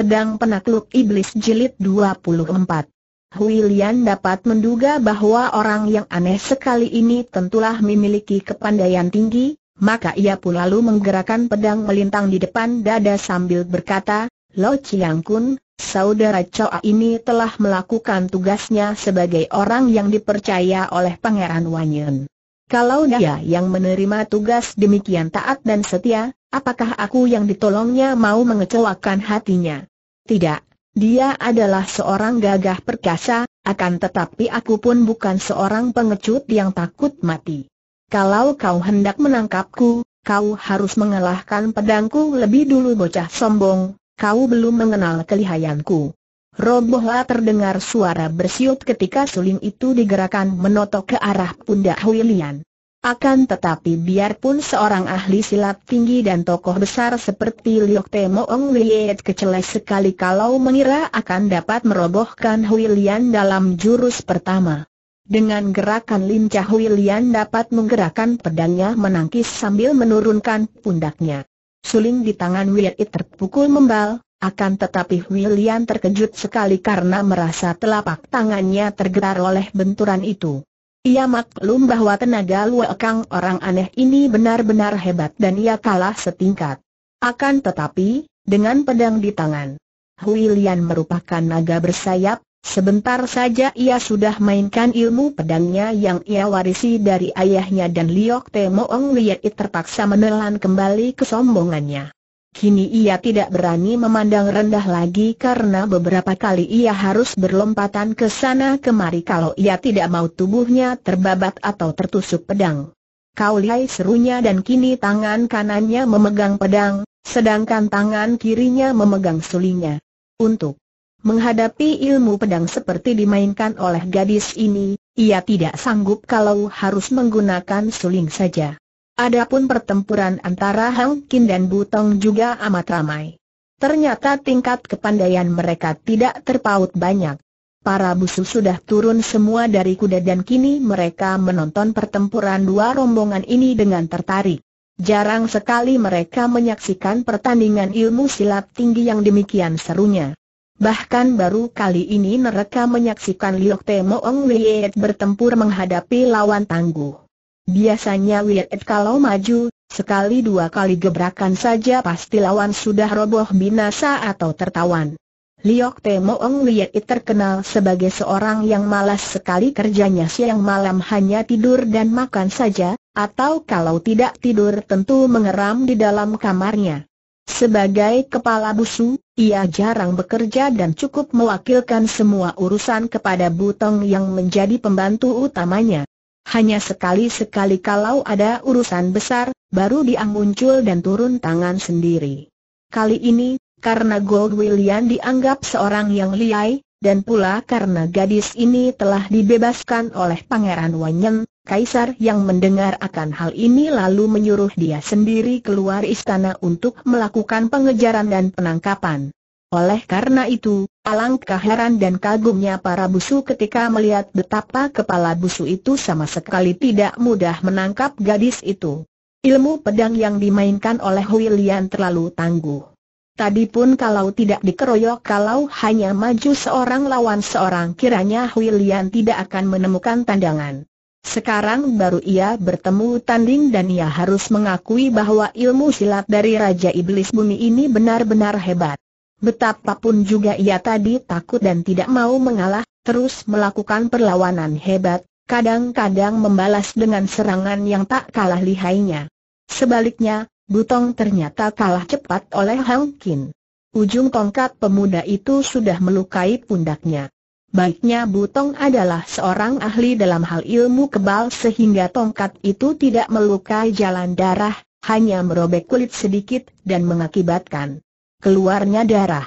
Pedang Penakluk Iblis Jilid 24 Hui dapat menduga bahwa orang yang aneh sekali ini tentulah memiliki kepandaian tinggi, maka ia pun lalu menggerakkan pedang melintang di depan dada sambil berkata, Lo Chiang Kun, saudara Choa ini telah melakukan tugasnya sebagai orang yang dipercaya oleh Pangeran Wanyan. Kalau dia yang menerima tugas demikian taat dan setia, apakah aku yang ditolongnya mau mengecewakan hatinya? Tidak, dia adalah seorang gagah perkasa, akan tetapi aku pun bukan seorang pengecut yang takut mati. Kalau kau hendak menangkapku, kau harus mengalahkan pedangku lebih dulu bocah sombong, kau belum mengenal kelihayanku. Robohlah terdengar suara bersiut ketika suling itu digerakkan menotok ke arah pundak Huilian. Akan tetapi biarpun seorang ahli silat tinggi dan tokoh besar seperti Liok Ong Liet kecelek sekali kalau mengira akan dapat merobohkan Hui Lian dalam jurus pertama. Dengan gerakan lincah Hui Lian dapat menggerakkan pedangnya menangkis sambil menurunkan pundaknya. Suling di tangan Wiet terpukul membal, akan tetapi Hui Lian terkejut sekali karena merasa telapak tangannya tergerak oleh benturan itu. Ia maklum bahwa tenaga luakang orang aneh ini benar-benar hebat dan ia kalah setingkat. Akan tetapi, dengan pedang di tangan, Huilian merupakan naga bersayap, sebentar saja ia sudah mainkan ilmu pedangnya yang ia warisi dari ayahnya dan Liok Te Ong Liet terpaksa menelan kembali kesombongannya. Kini ia tidak berani memandang rendah lagi karena beberapa kali ia harus berlompatan ke sana kemari kalau ia tidak mau tubuhnya terbabat atau tertusuk pedang. Kau lihai serunya dan kini tangan kanannya memegang pedang, sedangkan tangan kirinya memegang sulingnya. Untuk menghadapi ilmu pedang seperti dimainkan oleh gadis ini, ia tidak sanggup kalau harus menggunakan suling saja. Adapun pertempuran antara Hang Kin dan Butong juga amat ramai. Ternyata tingkat kepandaian mereka tidak terpaut banyak. Para busu sudah turun semua dari kuda dan kini mereka menonton pertempuran dua rombongan ini dengan tertarik. Jarang sekali mereka menyaksikan pertandingan ilmu silat tinggi yang demikian serunya. Bahkan baru kali ini mereka menyaksikan Liok Te Moong Liet bertempur menghadapi lawan tangguh. Biasanya Wiet kalau maju, sekali dua kali gebrakan saja pasti lawan sudah roboh binasa atau tertawan. Liok Temoong Wiet terkenal sebagai seorang yang malas sekali kerjanya siang malam hanya tidur dan makan saja, atau kalau tidak tidur tentu mengeram di dalam kamarnya. Sebagai kepala busu, ia jarang bekerja dan cukup mewakilkan semua urusan kepada Butong yang menjadi pembantu utamanya. Hanya sekali-sekali kalau ada urusan besar, baru dia muncul dan turun tangan sendiri. Kali ini, karena Gold William dianggap seorang yang liai, dan pula karena gadis ini telah dibebaskan oleh Pangeran Wanyeng, Kaisar yang mendengar akan hal ini lalu menyuruh dia sendiri keluar istana untuk melakukan pengejaran dan penangkapan. Oleh karena itu, alangkah heran dan kagumnya para busu ketika melihat betapa kepala busu itu sama sekali tidak mudah menangkap gadis itu. Ilmu pedang yang dimainkan oleh William terlalu tangguh. Tadi pun kalau tidak dikeroyok kalau hanya maju seorang lawan seorang kiranya William tidak akan menemukan tandangan. Sekarang baru ia bertemu tanding dan ia harus mengakui bahwa ilmu silat dari Raja Iblis Bumi ini benar-benar hebat. Betapapun juga ia tadi takut dan tidak mau mengalah, terus melakukan perlawanan hebat, kadang-kadang membalas dengan serangan yang tak kalah lihainya. Sebaliknya, Butong ternyata kalah cepat oleh Hang Kin. Ujung tongkat pemuda itu sudah melukai pundaknya. Baiknya Butong adalah seorang ahli dalam hal ilmu kebal sehingga tongkat itu tidak melukai jalan darah, hanya merobek kulit sedikit dan mengakibatkan keluarnya darah.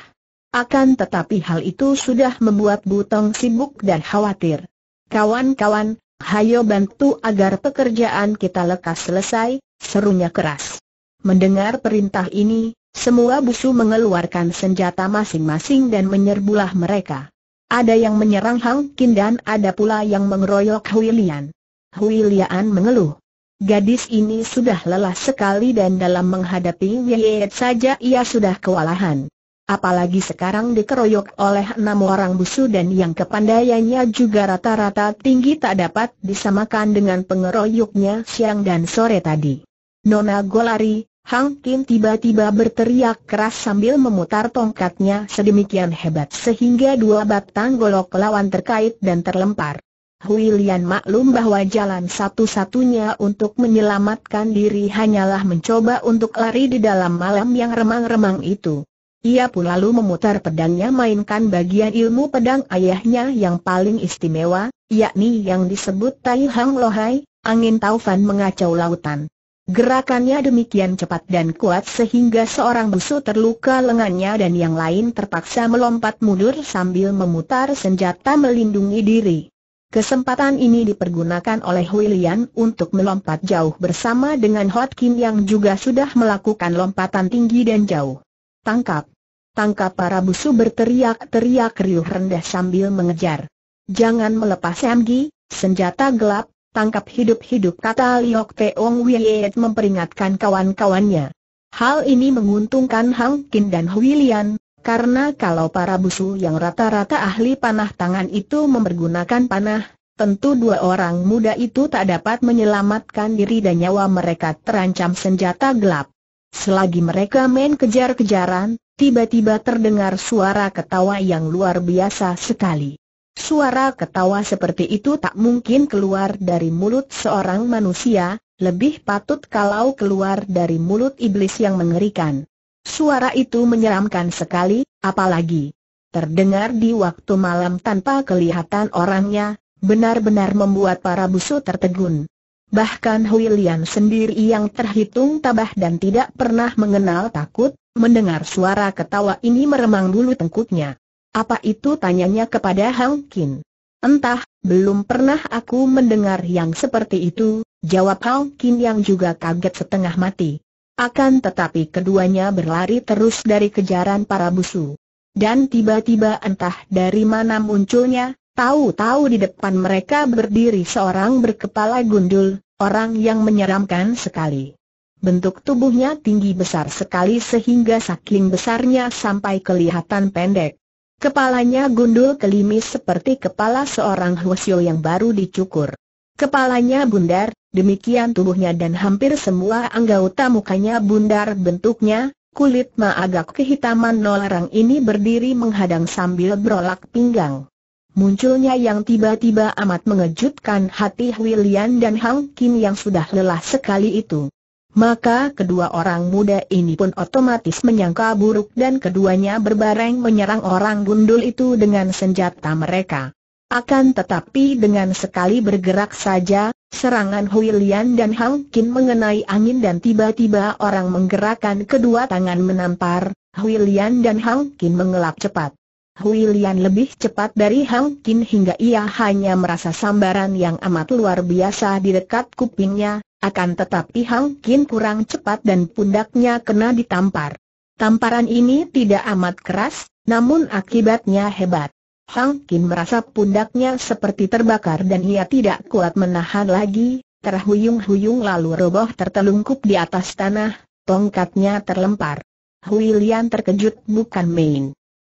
Akan tetapi hal itu sudah membuat Butong sibuk dan khawatir. Kawan-kawan, hayo bantu agar pekerjaan kita lekas selesai, serunya keras. Mendengar perintah ini, semua busu mengeluarkan senjata masing-masing dan menyerbulah mereka. Ada yang menyerang Hang Kin dan ada pula yang mengeroyok Hui Lian. Hui Lian mengeluh. Gadis ini sudah lelah sekali dan dalam menghadapi Wiyet saja ia sudah kewalahan. Apalagi sekarang dikeroyok oleh enam orang busu dan yang kepandaiannya juga rata-rata tinggi tak dapat disamakan dengan pengeroyoknya siang dan sore tadi. Nona Golari, Hang Kim tiba-tiba berteriak keras sambil memutar tongkatnya sedemikian hebat sehingga dua batang golok lawan terkait dan terlempar. Huilian maklum bahwa jalan satu-satunya untuk menyelamatkan diri hanyalah mencoba untuk lari di dalam malam yang remang-remang itu. Ia pun lalu memutar pedangnya mainkan bagian ilmu pedang ayahnya yang paling istimewa, yakni yang disebut Tai Hang Lohai, angin taufan mengacau lautan. Gerakannya demikian cepat dan kuat sehingga seorang musuh terluka lengannya dan yang lain terpaksa melompat mundur sambil memutar senjata melindungi diri. Kesempatan ini dipergunakan oleh William untuk melompat jauh bersama dengan Hot Kim yang juga sudah melakukan lompatan tinggi dan jauh. Tangkap! Tangkap para busu berteriak-teriak riuh rendah sambil mengejar. Jangan melepas MG, senjata gelap, tangkap hidup-hidup kata Liok Teong Wiet memperingatkan kawan-kawannya. Hal ini menguntungkan Hang Kin dan William. Karena kalau para busu yang rata-rata ahli panah tangan itu mempergunakan panah, tentu dua orang muda itu tak dapat menyelamatkan diri dan nyawa mereka terancam senjata gelap. Selagi mereka main kejar-kejaran, tiba-tiba terdengar suara ketawa yang luar biasa sekali. Suara ketawa seperti itu tak mungkin keluar dari mulut seorang manusia, lebih patut kalau keluar dari mulut iblis yang mengerikan. Suara itu menyeramkan sekali, apalagi terdengar di waktu malam tanpa kelihatan orangnya, benar-benar membuat para busu tertegun. Bahkan Huilian sendiri yang terhitung tabah dan tidak pernah mengenal takut, mendengar suara ketawa ini meremang bulu tengkuknya. Apa itu tanyanya kepada Hang Kin? Entah, belum pernah aku mendengar yang seperti itu, jawab Hang Kin yang juga kaget setengah mati. Akan tetapi keduanya berlari terus dari kejaran para busu. Dan tiba-tiba entah dari mana munculnya, tahu-tahu di depan mereka berdiri seorang berkepala gundul, orang yang menyeramkan sekali. Bentuk tubuhnya tinggi besar sekali sehingga saking besarnya sampai kelihatan pendek. Kepalanya gundul kelimis seperti kepala seorang hwasyo yang baru dicukur. Kepalanya bundar, demikian tubuhnya dan hampir semua anggota mukanya bundar bentuknya, kulit ma agak kehitaman nolarang ini berdiri menghadang sambil berolak pinggang. Munculnya yang tiba-tiba amat mengejutkan hati William dan Hang Kim yang sudah lelah sekali itu. Maka kedua orang muda ini pun otomatis menyangka buruk dan keduanya berbareng menyerang orang gundul itu dengan senjata mereka. Akan tetapi dengan sekali bergerak saja, serangan Huilian dan Hang Kin mengenai angin dan tiba-tiba orang menggerakkan kedua tangan menampar, Huilian dan Hang Kin mengelap cepat. Huilian lebih cepat dari Hang Kin hingga ia hanya merasa sambaran yang amat luar biasa di dekat kupingnya, akan tetapi Hang Kin kurang cepat dan pundaknya kena ditampar. Tamparan ini tidak amat keras, namun akibatnya hebat. Hang Kim merasa pundaknya seperti terbakar dan ia tidak kuat menahan lagi, terhuyung-huyung lalu roboh tertelungkup di atas tanah, tongkatnya terlempar. Hui Lian terkejut bukan main.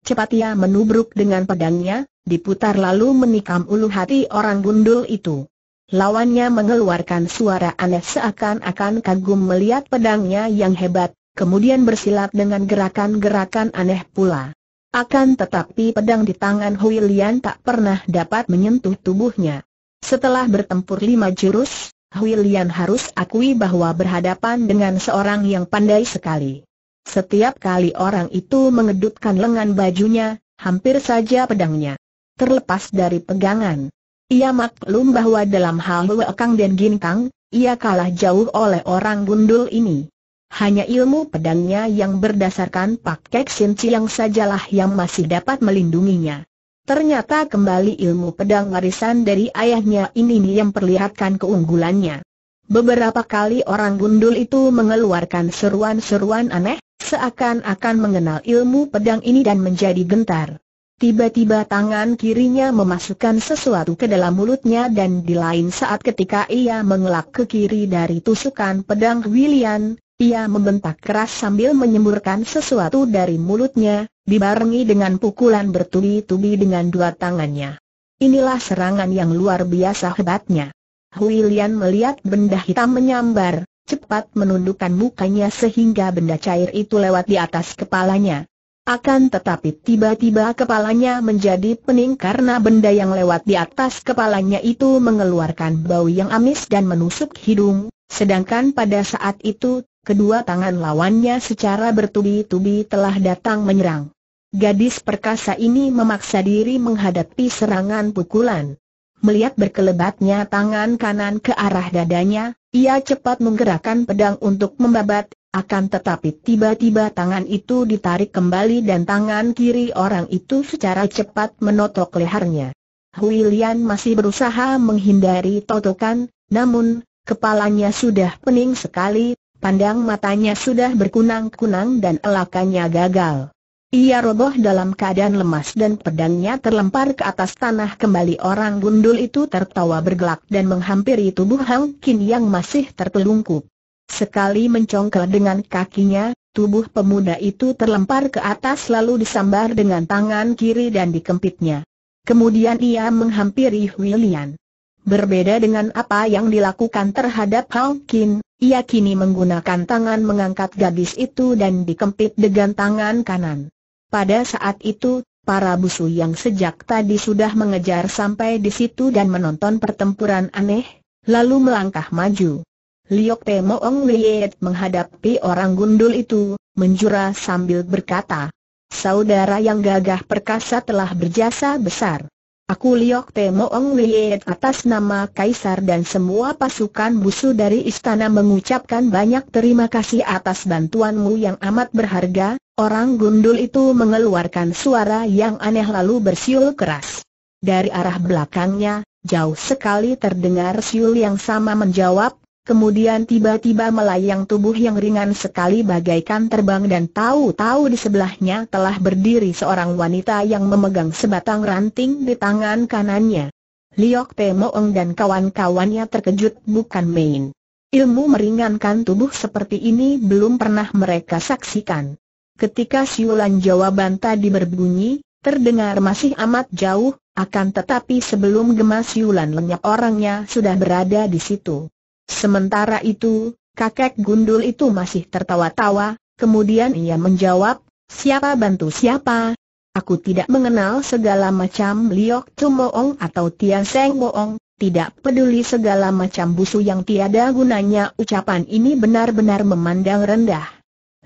Cepat ia menubruk dengan pedangnya, diputar lalu menikam ulu hati orang gundul itu. Lawannya mengeluarkan suara aneh seakan-akan kagum melihat pedangnya yang hebat, kemudian bersilat dengan gerakan-gerakan aneh pula. Akan tetapi pedang di tangan Hui Lian tak pernah dapat menyentuh tubuhnya. Setelah bertempur lima jurus, Hui Lian harus akui bahwa berhadapan dengan seorang yang pandai sekali. Setiap kali orang itu mengedutkan lengan bajunya, hampir saja pedangnya terlepas dari pegangan. Ia maklum bahwa dalam hal Wekang dan Ginkang, ia kalah jauh oleh orang gundul ini hanya ilmu pedangnya yang berdasarkan Pak Kek Sin Chiang sajalah yang masih dapat melindunginya. Ternyata kembali ilmu pedang warisan dari ayahnya ini yang perlihatkan keunggulannya. Beberapa kali orang gundul itu mengeluarkan seruan-seruan aneh, seakan-akan mengenal ilmu pedang ini dan menjadi gentar. Tiba-tiba tangan kirinya memasukkan sesuatu ke dalam mulutnya dan di lain saat ketika ia mengelak ke kiri dari tusukan pedang William, ia membentak keras sambil menyemburkan sesuatu dari mulutnya, dibarengi dengan pukulan bertubi-tubi dengan dua tangannya. Inilah serangan yang luar biasa hebatnya. Hui melihat benda hitam menyambar, cepat menundukkan mukanya sehingga benda cair itu lewat di atas kepalanya. Akan tetapi tiba-tiba kepalanya menjadi pening karena benda yang lewat di atas kepalanya itu mengeluarkan bau yang amis dan menusuk hidung, sedangkan pada saat itu kedua tangan lawannya secara bertubi-tubi telah datang menyerang. Gadis perkasa ini memaksa diri menghadapi serangan pukulan. Melihat berkelebatnya tangan kanan ke arah dadanya, ia cepat menggerakkan pedang untuk membabat, akan tetapi tiba-tiba tangan itu ditarik kembali dan tangan kiri orang itu secara cepat menotok lehernya. Hui masih berusaha menghindari totokan, namun, kepalanya sudah pening sekali, pandang matanya sudah berkunang-kunang dan elakannya gagal. Ia roboh dalam keadaan lemas dan pedangnya terlempar ke atas tanah kembali orang gundul itu tertawa bergelak dan menghampiri tubuh Hang Kin yang masih tertelungkup. Sekali mencongkel dengan kakinya, tubuh pemuda itu terlempar ke atas lalu disambar dengan tangan kiri dan dikempitnya. Kemudian ia menghampiri William. Berbeda dengan apa yang dilakukan terhadap Halkin, ia kini menggunakan tangan mengangkat gadis itu dan dikempit dengan tangan kanan. Pada saat itu, para busu yang sejak tadi sudah mengejar sampai di situ dan menonton pertempuran aneh, lalu melangkah maju. Liok Te Moong Liet menghadapi orang gundul itu, menjura sambil berkata, Saudara yang gagah perkasa telah berjasa besar. Aku Liok Ong Liet atas nama Kaisar dan semua pasukan busu dari istana mengucapkan banyak terima kasih atas bantuanmu yang amat berharga, orang gundul itu mengeluarkan suara yang aneh lalu bersiul keras. Dari arah belakangnya, jauh sekali terdengar siul yang sama menjawab, Kemudian tiba-tiba melayang tubuh yang ringan sekali bagaikan terbang dan tahu-tahu di sebelahnya telah berdiri seorang wanita yang memegang sebatang ranting di tangan kanannya. Liok Te Moeng dan kawan-kawannya terkejut bukan main. Ilmu meringankan tubuh seperti ini belum pernah mereka saksikan. Ketika siulan jawaban tadi berbunyi, terdengar masih amat jauh, akan tetapi sebelum gemas siulan lenyap orangnya sudah berada di situ. Sementara itu, kakek gundul itu masih tertawa-tawa, kemudian ia menjawab, siapa bantu siapa? Aku tidak mengenal segala macam Liok cumoong atau Tian Seng Moong, tidak peduli segala macam busu yang tiada gunanya ucapan ini benar-benar memandang rendah.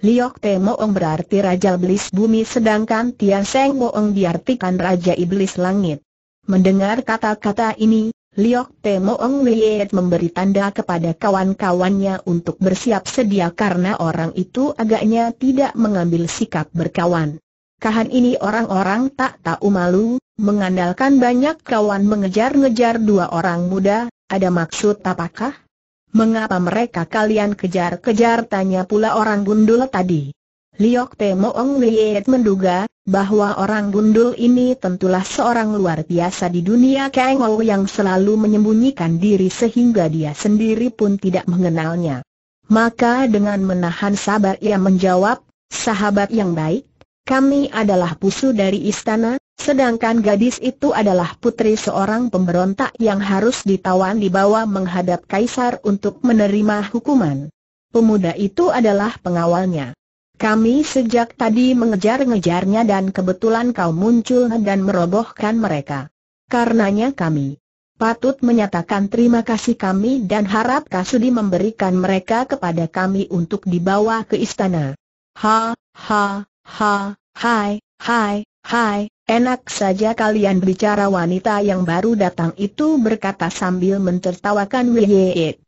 Liok Te berarti Raja Iblis Bumi sedangkan Tian Seng Moong diartikan Raja Iblis Langit. Mendengar kata-kata ini, Liok Temoong Liet memberi tanda kepada kawan-kawannya untuk bersiap sedia karena orang itu agaknya tidak mengambil sikap berkawan. Kahan ini orang-orang tak tahu malu, mengandalkan banyak kawan mengejar-ngejar dua orang muda, ada maksud apakah? Mengapa mereka kalian kejar-kejar tanya pula orang gundul tadi? Liok Pe Moong Liet menduga, bahwa orang gundul ini tentulah seorang luar biasa di dunia Kang Ou yang selalu menyembunyikan diri sehingga dia sendiri pun tidak mengenalnya. Maka dengan menahan sabar ia menjawab, sahabat yang baik, kami adalah pusu dari istana, sedangkan gadis itu adalah putri seorang pemberontak yang harus ditawan dibawa menghadap kaisar untuk menerima hukuman. Pemuda itu adalah pengawalnya. Kami sejak tadi mengejar-ngejarnya dan kebetulan kau muncul dan merobohkan mereka. Karenanya kami patut menyatakan terima kasih kami dan harap Kasudi memberikan mereka kepada kami untuk dibawa ke istana. Ha, ha, ha, hai, hai, hai, enak saja kalian bicara wanita yang baru datang itu berkata sambil mentertawakan Wiyet.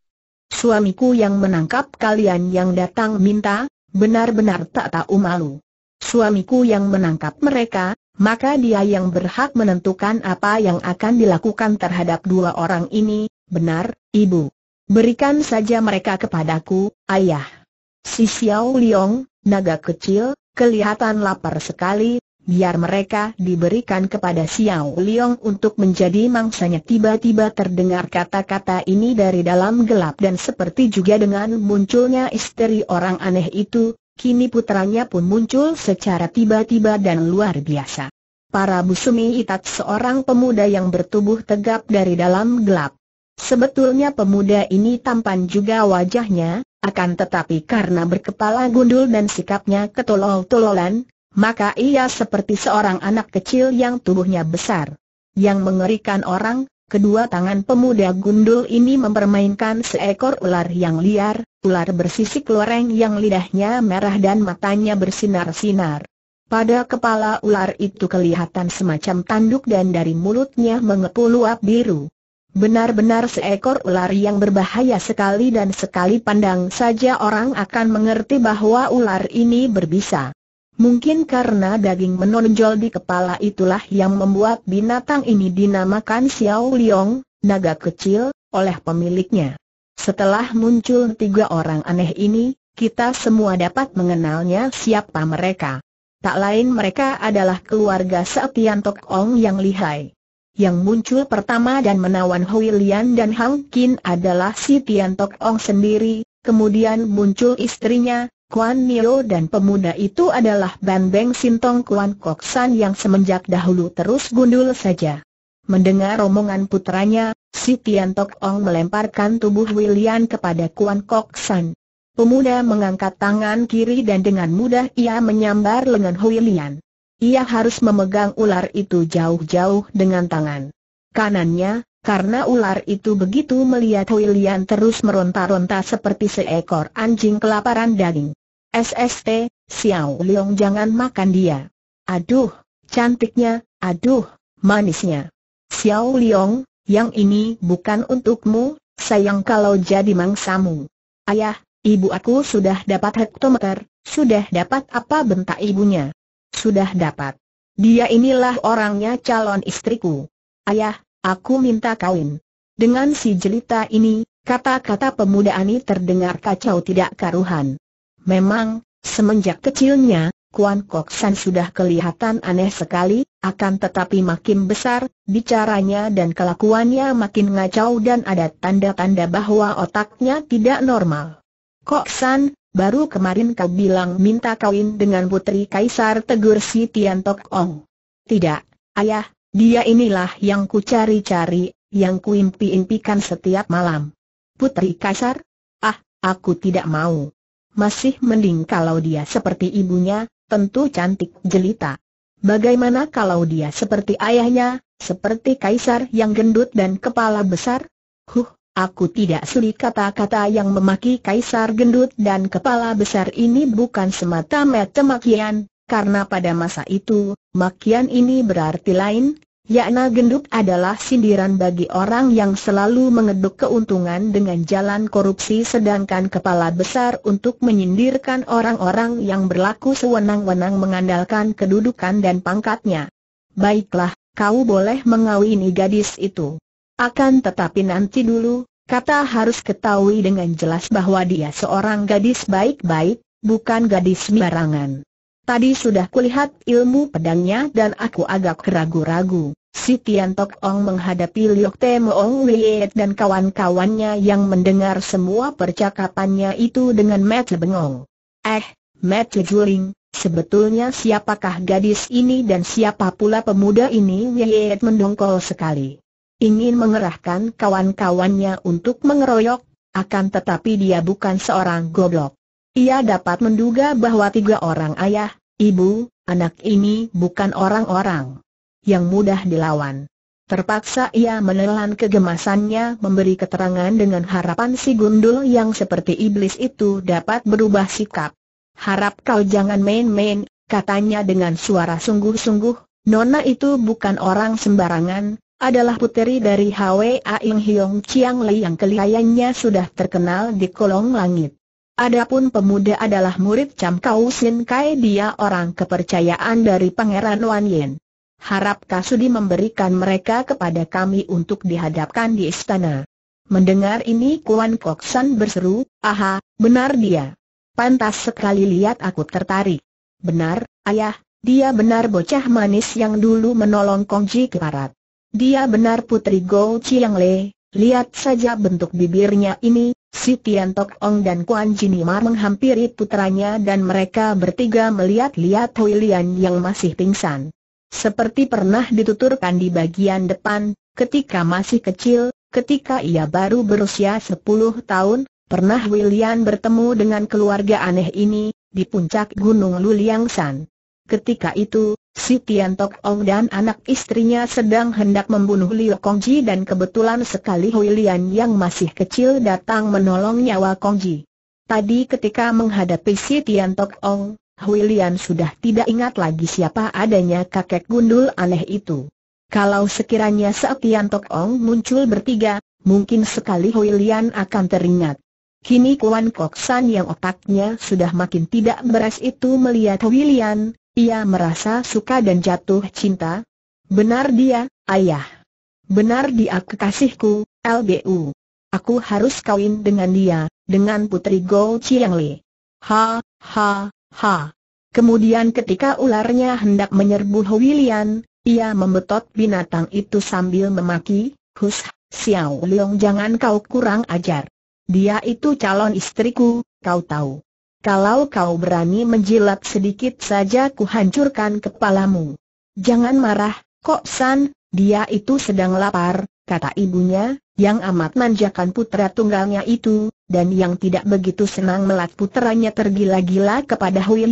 Suamiku yang menangkap kalian yang datang minta, benar-benar tak tahu malu. Suamiku yang menangkap mereka, maka dia yang berhak menentukan apa yang akan dilakukan terhadap dua orang ini, benar, ibu. Berikan saja mereka kepadaku, ayah. Si Xiao Liong, naga kecil, kelihatan lapar sekali, biar mereka diberikan kepada Xiao Liang untuk menjadi mangsanya tiba-tiba terdengar kata-kata ini dari dalam gelap dan seperti juga dengan munculnya istri orang aneh itu, kini putranya pun muncul secara tiba-tiba dan luar biasa. Para busumi itat seorang pemuda yang bertubuh tegap dari dalam gelap. Sebetulnya pemuda ini tampan juga wajahnya, akan tetapi karena berkepala gundul dan sikapnya ketolol-tololan, maka ia seperti seorang anak kecil yang tubuhnya besar. Yang mengerikan orang, kedua tangan pemuda gundul ini mempermainkan seekor ular yang liar, ular bersisik loreng yang lidahnya merah dan matanya bersinar-sinar. Pada kepala ular itu kelihatan semacam tanduk dan dari mulutnya mengepul uap biru. Benar-benar seekor ular yang berbahaya sekali dan sekali pandang saja orang akan mengerti bahwa ular ini berbisa. Mungkin karena daging menonjol di kepala itulah yang membuat binatang ini dinamakan Xiao Liong, naga kecil, oleh pemiliknya. Setelah muncul tiga orang aneh ini, kita semua dapat mengenalnya siapa mereka. Tak lain mereka adalah keluarga Setian Tok Ong yang lihai. Yang muncul pertama dan menawan Hui Lian dan Hang Kin adalah si Tian Tok Ong sendiri, kemudian muncul istrinya, Kuan Nio dan pemuda itu adalah Ban Beng Sintong Kuan Kok San yang semenjak dahulu terus gundul saja. Mendengar omongan putranya, si Tian Tok Ong melemparkan tubuh William kepada Kuan Kok San. Pemuda mengangkat tangan kiri dan dengan mudah ia menyambar lengan William. Ia harus memegang ular itu jauh-jauh dengan tangan kanannya, karena ular itu begitu melihat Huilian terus meronta-ronta seperti seekor anjing kelaparan daging. SST, Xiao Liang jangan makan dia. Aduh, cantiknya, aduh, manisnya. Xiao Liang, yang ini bukan untukmu, sayang kalau jadi mangsamu. Ayah, ibu aku sudah dapat hektometer, sudah dapat apa bentak ibunya? Sudah dapat. Dia inilah orangnya calon istriku. Ayah, Aku minta kawin. Dengan si jelita ini, kata-kata pemuda ini terdengar kacau tidak karuhan. Memang, semenjak kecilnya, Kuan Kok San sudah kelihatan aneh sekali, akan tetapi makin besar, bicaranya dan kelakuannya makin ngacau dan ada tanda-tanda bahwa otaknya tidak normal. Kok San, baru kemarin kau bilang minta kawin dengan putri Kaisar tegur si Tian Tok Ong. Tidak, ayah, dia inilah yang ku cari-cari, yang ku impi-impikan setiap malam. Putri kasar? Ah, aku tidak mau. Masih mending kalau dia seperti ibunya, tentu cantik jelita. Bagaimana kalau dia seperti ayahnya, seperti kaisar yang gendut dan kepala besar? Huh, Aku tidak sulit kata-kata yang memaki kaisar gendut dan kepala besar ini bukan semata-mata makian, karena pada masa itu, makian ini berarti lain, Yakna genduk adalah sindiran bagi orang yang selalu mengeduk keuntungan dengan jalan korupsi sedangkan kepala besar untuk menyindirkan orang-orang yang berlaku sewenang-wenang mengandalkan kedudukan dan pangkatnya. Baiklah, kau boleh mengawini gadis itu. Akan tetapi nanti dulu, kata harus ketahui dengan jelas bahwa dia seorang gadis baik-baik, bukan gadis sembarangan. Tadi sudah kulihat ilmu pedangnya dan aku agak ragu ragu Si Tian Tok Ong menghadapi Liok Temo ong Liet dan kawan-kawannya yang mendengar semua percakapannya itu dengan mata bengong. Eh, mata juling, sebetulnya siapakah gadis ini dan siapa pula pemuda ini Liet mendongkol sekali. Ingin mengerahkan kawan-kawannya untuk mengeroyok, akan tetapi dia bukan seorang goblok. Ia dapat menduga bahwa tiga orang ayah, ibu, anak ini bukan orang-orang yang mudah dilawan. Terpaksa ia menelan kegemasannya memberi keterangan dengan harapan si gundul yang seperti iblis itu dapat berubah sikap. Harap kau jangan main-main, katanya dengan suara sungguh-sungguh, Nona itu bukan orang sembarangan, adalah puteri dari Hwa Ing Hiong Chiang Lei yang keliayannya sudah terkenal di kolong langit. Adapun pemuda adalah murid Cham Kau Sin Kai dia orang kepercayaan dari Pangeran Wan Yen harap Kasudi memberikan mereka kepada kami untuk dihadapkan di istana. Mendengar ini Kuan Koksan berseru, aha, benar dia. Pantas sekali lihat aku tertarik. Benar, ayah, dia benar bocah manis yang dulu menolong Kongji Keparat. Dia benar putri Go Chiang Le, lihat saja bentuk bibirnya ini, si Tian Tok Ong dan Kuan Jinimar menghampiri putranya dan mereka bertiga melihat-lihat Hui Lian yang masih pingsan. Seperti pernah dituturkan di bagian depan, ketika masih kecil, ketika ia baru berusia 10 tahun, pernah William bertemu dengan keluarga aneh ini, di puncak Gunung Luliang San. Ketika itu, si Tian Tok Ong dan anak istrinya sedang hendak membunuh Liu Kongji dan kebetulan sekali William yang masih kecil datang menolong nyawa Kongji. Tadi ketika menghadapi si Tian Tok Ong, Huilian sudah tidak ingat lagi siapa adanya kakek gundul aneh itu. Kalau sekiranya Seatian Tok Ong muncul bertiga, mungkin sekali Huilian akan teringat. Kini Kuan Kok San yang otaknya sudah makin tidak beres itu melihat Huilian, ia merasa suka dan jatuh cinta. Benar dia, ayah. Benar dia kekasihku, LBU. Aku harus kawin dengan dia, dengan putri Go Chiang Li. Ha, ha, Ha! Kemudian ketika ularnya hendak menyerbu Huilian, ia membetot binatang itu sambil memaki, Hus, Xiao Leong jangan kau kurang ajar. Dia itu calon istriku, kau tahu. Kalau kau berani menjilat sedikit saja kuhancurkan kepalamu. Jangan marah, Kok San, dia itu sedang lapar, kata ibunya, yang amat manjakan putra tunggalnya itu, dan yang tidak begitu senang melihat putranya tergila-gila kepada Hui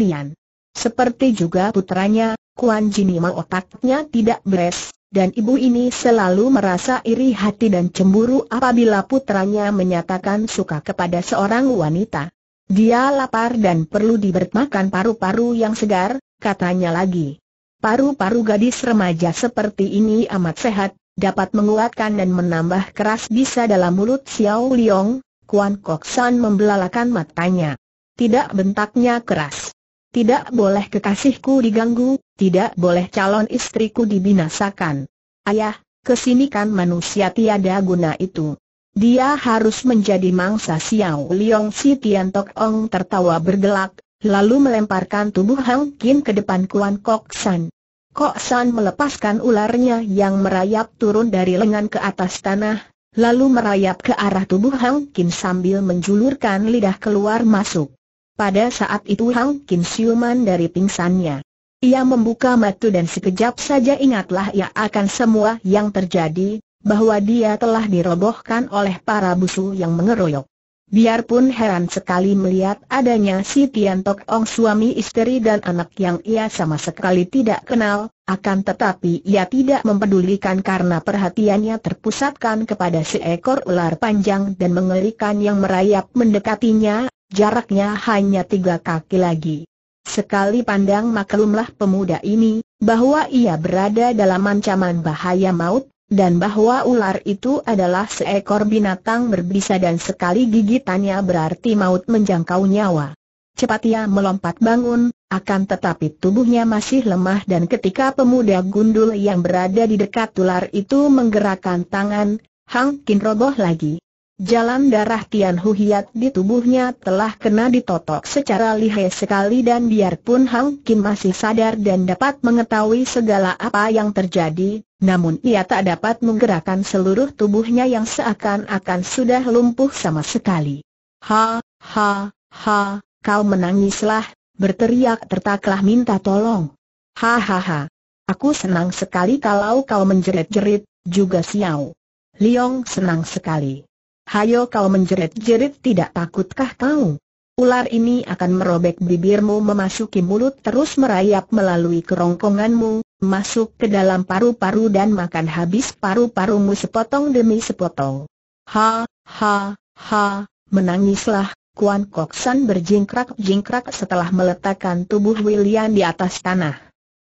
Seperti juga putranya, Kuan Jinima otaknya tidak beres, dan ibu ini selalu merasa iri hati dan cemburu apabila putranya menyatakan suka kepada seorang wanita. Dia lapar dan perlu makan paru-paru yang segar, katanya lagi. Paru-paru gadis remaja seperti ini amat sehat, dapat menguatkan dan menambah keras bisa dalam mulut Xiao Liang. Kuan Kok San membelalakan matanya. Tidak bentaknya keras. Tidak boleh kekasihku diganggu, tidak boleh calon istriku dibinasakan. Ayah, kesini kan manusia tiada guna itu. Dia harus menjadi mangsa Xiao Liong Si Tian Tok Ong tertawa bergelak, lalu melemparkan tubuh Hang Kin ke depan Kuan Kok San. Kok San melepaskan ularnya yang merayap turun dari lengan ke atas tanah, lalu merayap ke arah tubuh Hang Kim sambil menjulurkan lidah keluar masuk. Pada saat itu Hang Kim siuman dari pingsannya. Ia membuka mata dan sekejap saja ingatlah ia akan semua yang terjadi, bahwa dia telah dirobohkan oleh para busu yang mengeroyok. Biarpun heran sekali melihat adanya si Tian Tok Ong suami istri dan anak yang ia sama sekali tidak kenal, akan tetapi ia tidak mempedulikan karena perhatiannya terpusatkan kepada seekor ular panjang dan mengerikan yang merayap mendekatinya, jaraknya hanya tiga kaki lagi. Sekali pandang maklumlah pemuda ini, bahwa ia berada dalam ancaman bahaya maut, dan bahwa ular itu adalah seekor binatang berbisa dan sekali gigitannya berarti maut menjangkau nyawa. Cepat ia melompat bangun, akan tetapi tubuhnya masih lemah dan ketika pemuda gundul yang berada di dekat ular itu menggerakkan tangan, Hang Kin roboh lagi. Jalan darah Tian Hu di tubuhnya telah kena ditotok secara lihai sekali dan biarpun Hang Kim masih sadar dan dapat mengetahui segala apa yang terjadi, namun ia tak dapat menggerakkan seluruh tubuhnya yang seakan-akan sudah lumpuh sama sekali. Ha, ha, ha, kau menangislah, berteriak tertaklah minta tolong. Ha ha ha, aku senang sekali kalau kau menjerit-jerit, juga siau. Liong senang sekali. Hayo kau menjerit-jerit tidak takutkah kau? Ular ini akan merobek bibirmu memasuki mulut terus merayap melalui kerongkonganmu, masuk ke dalam paru-paru dan makan habis paru-parumu sepotong demi sepotong. Ha, ha, ha, menangislah, Kuan Koksan berjingkrak-jingkrak setelah meletakkan tubuh William di atas tanah.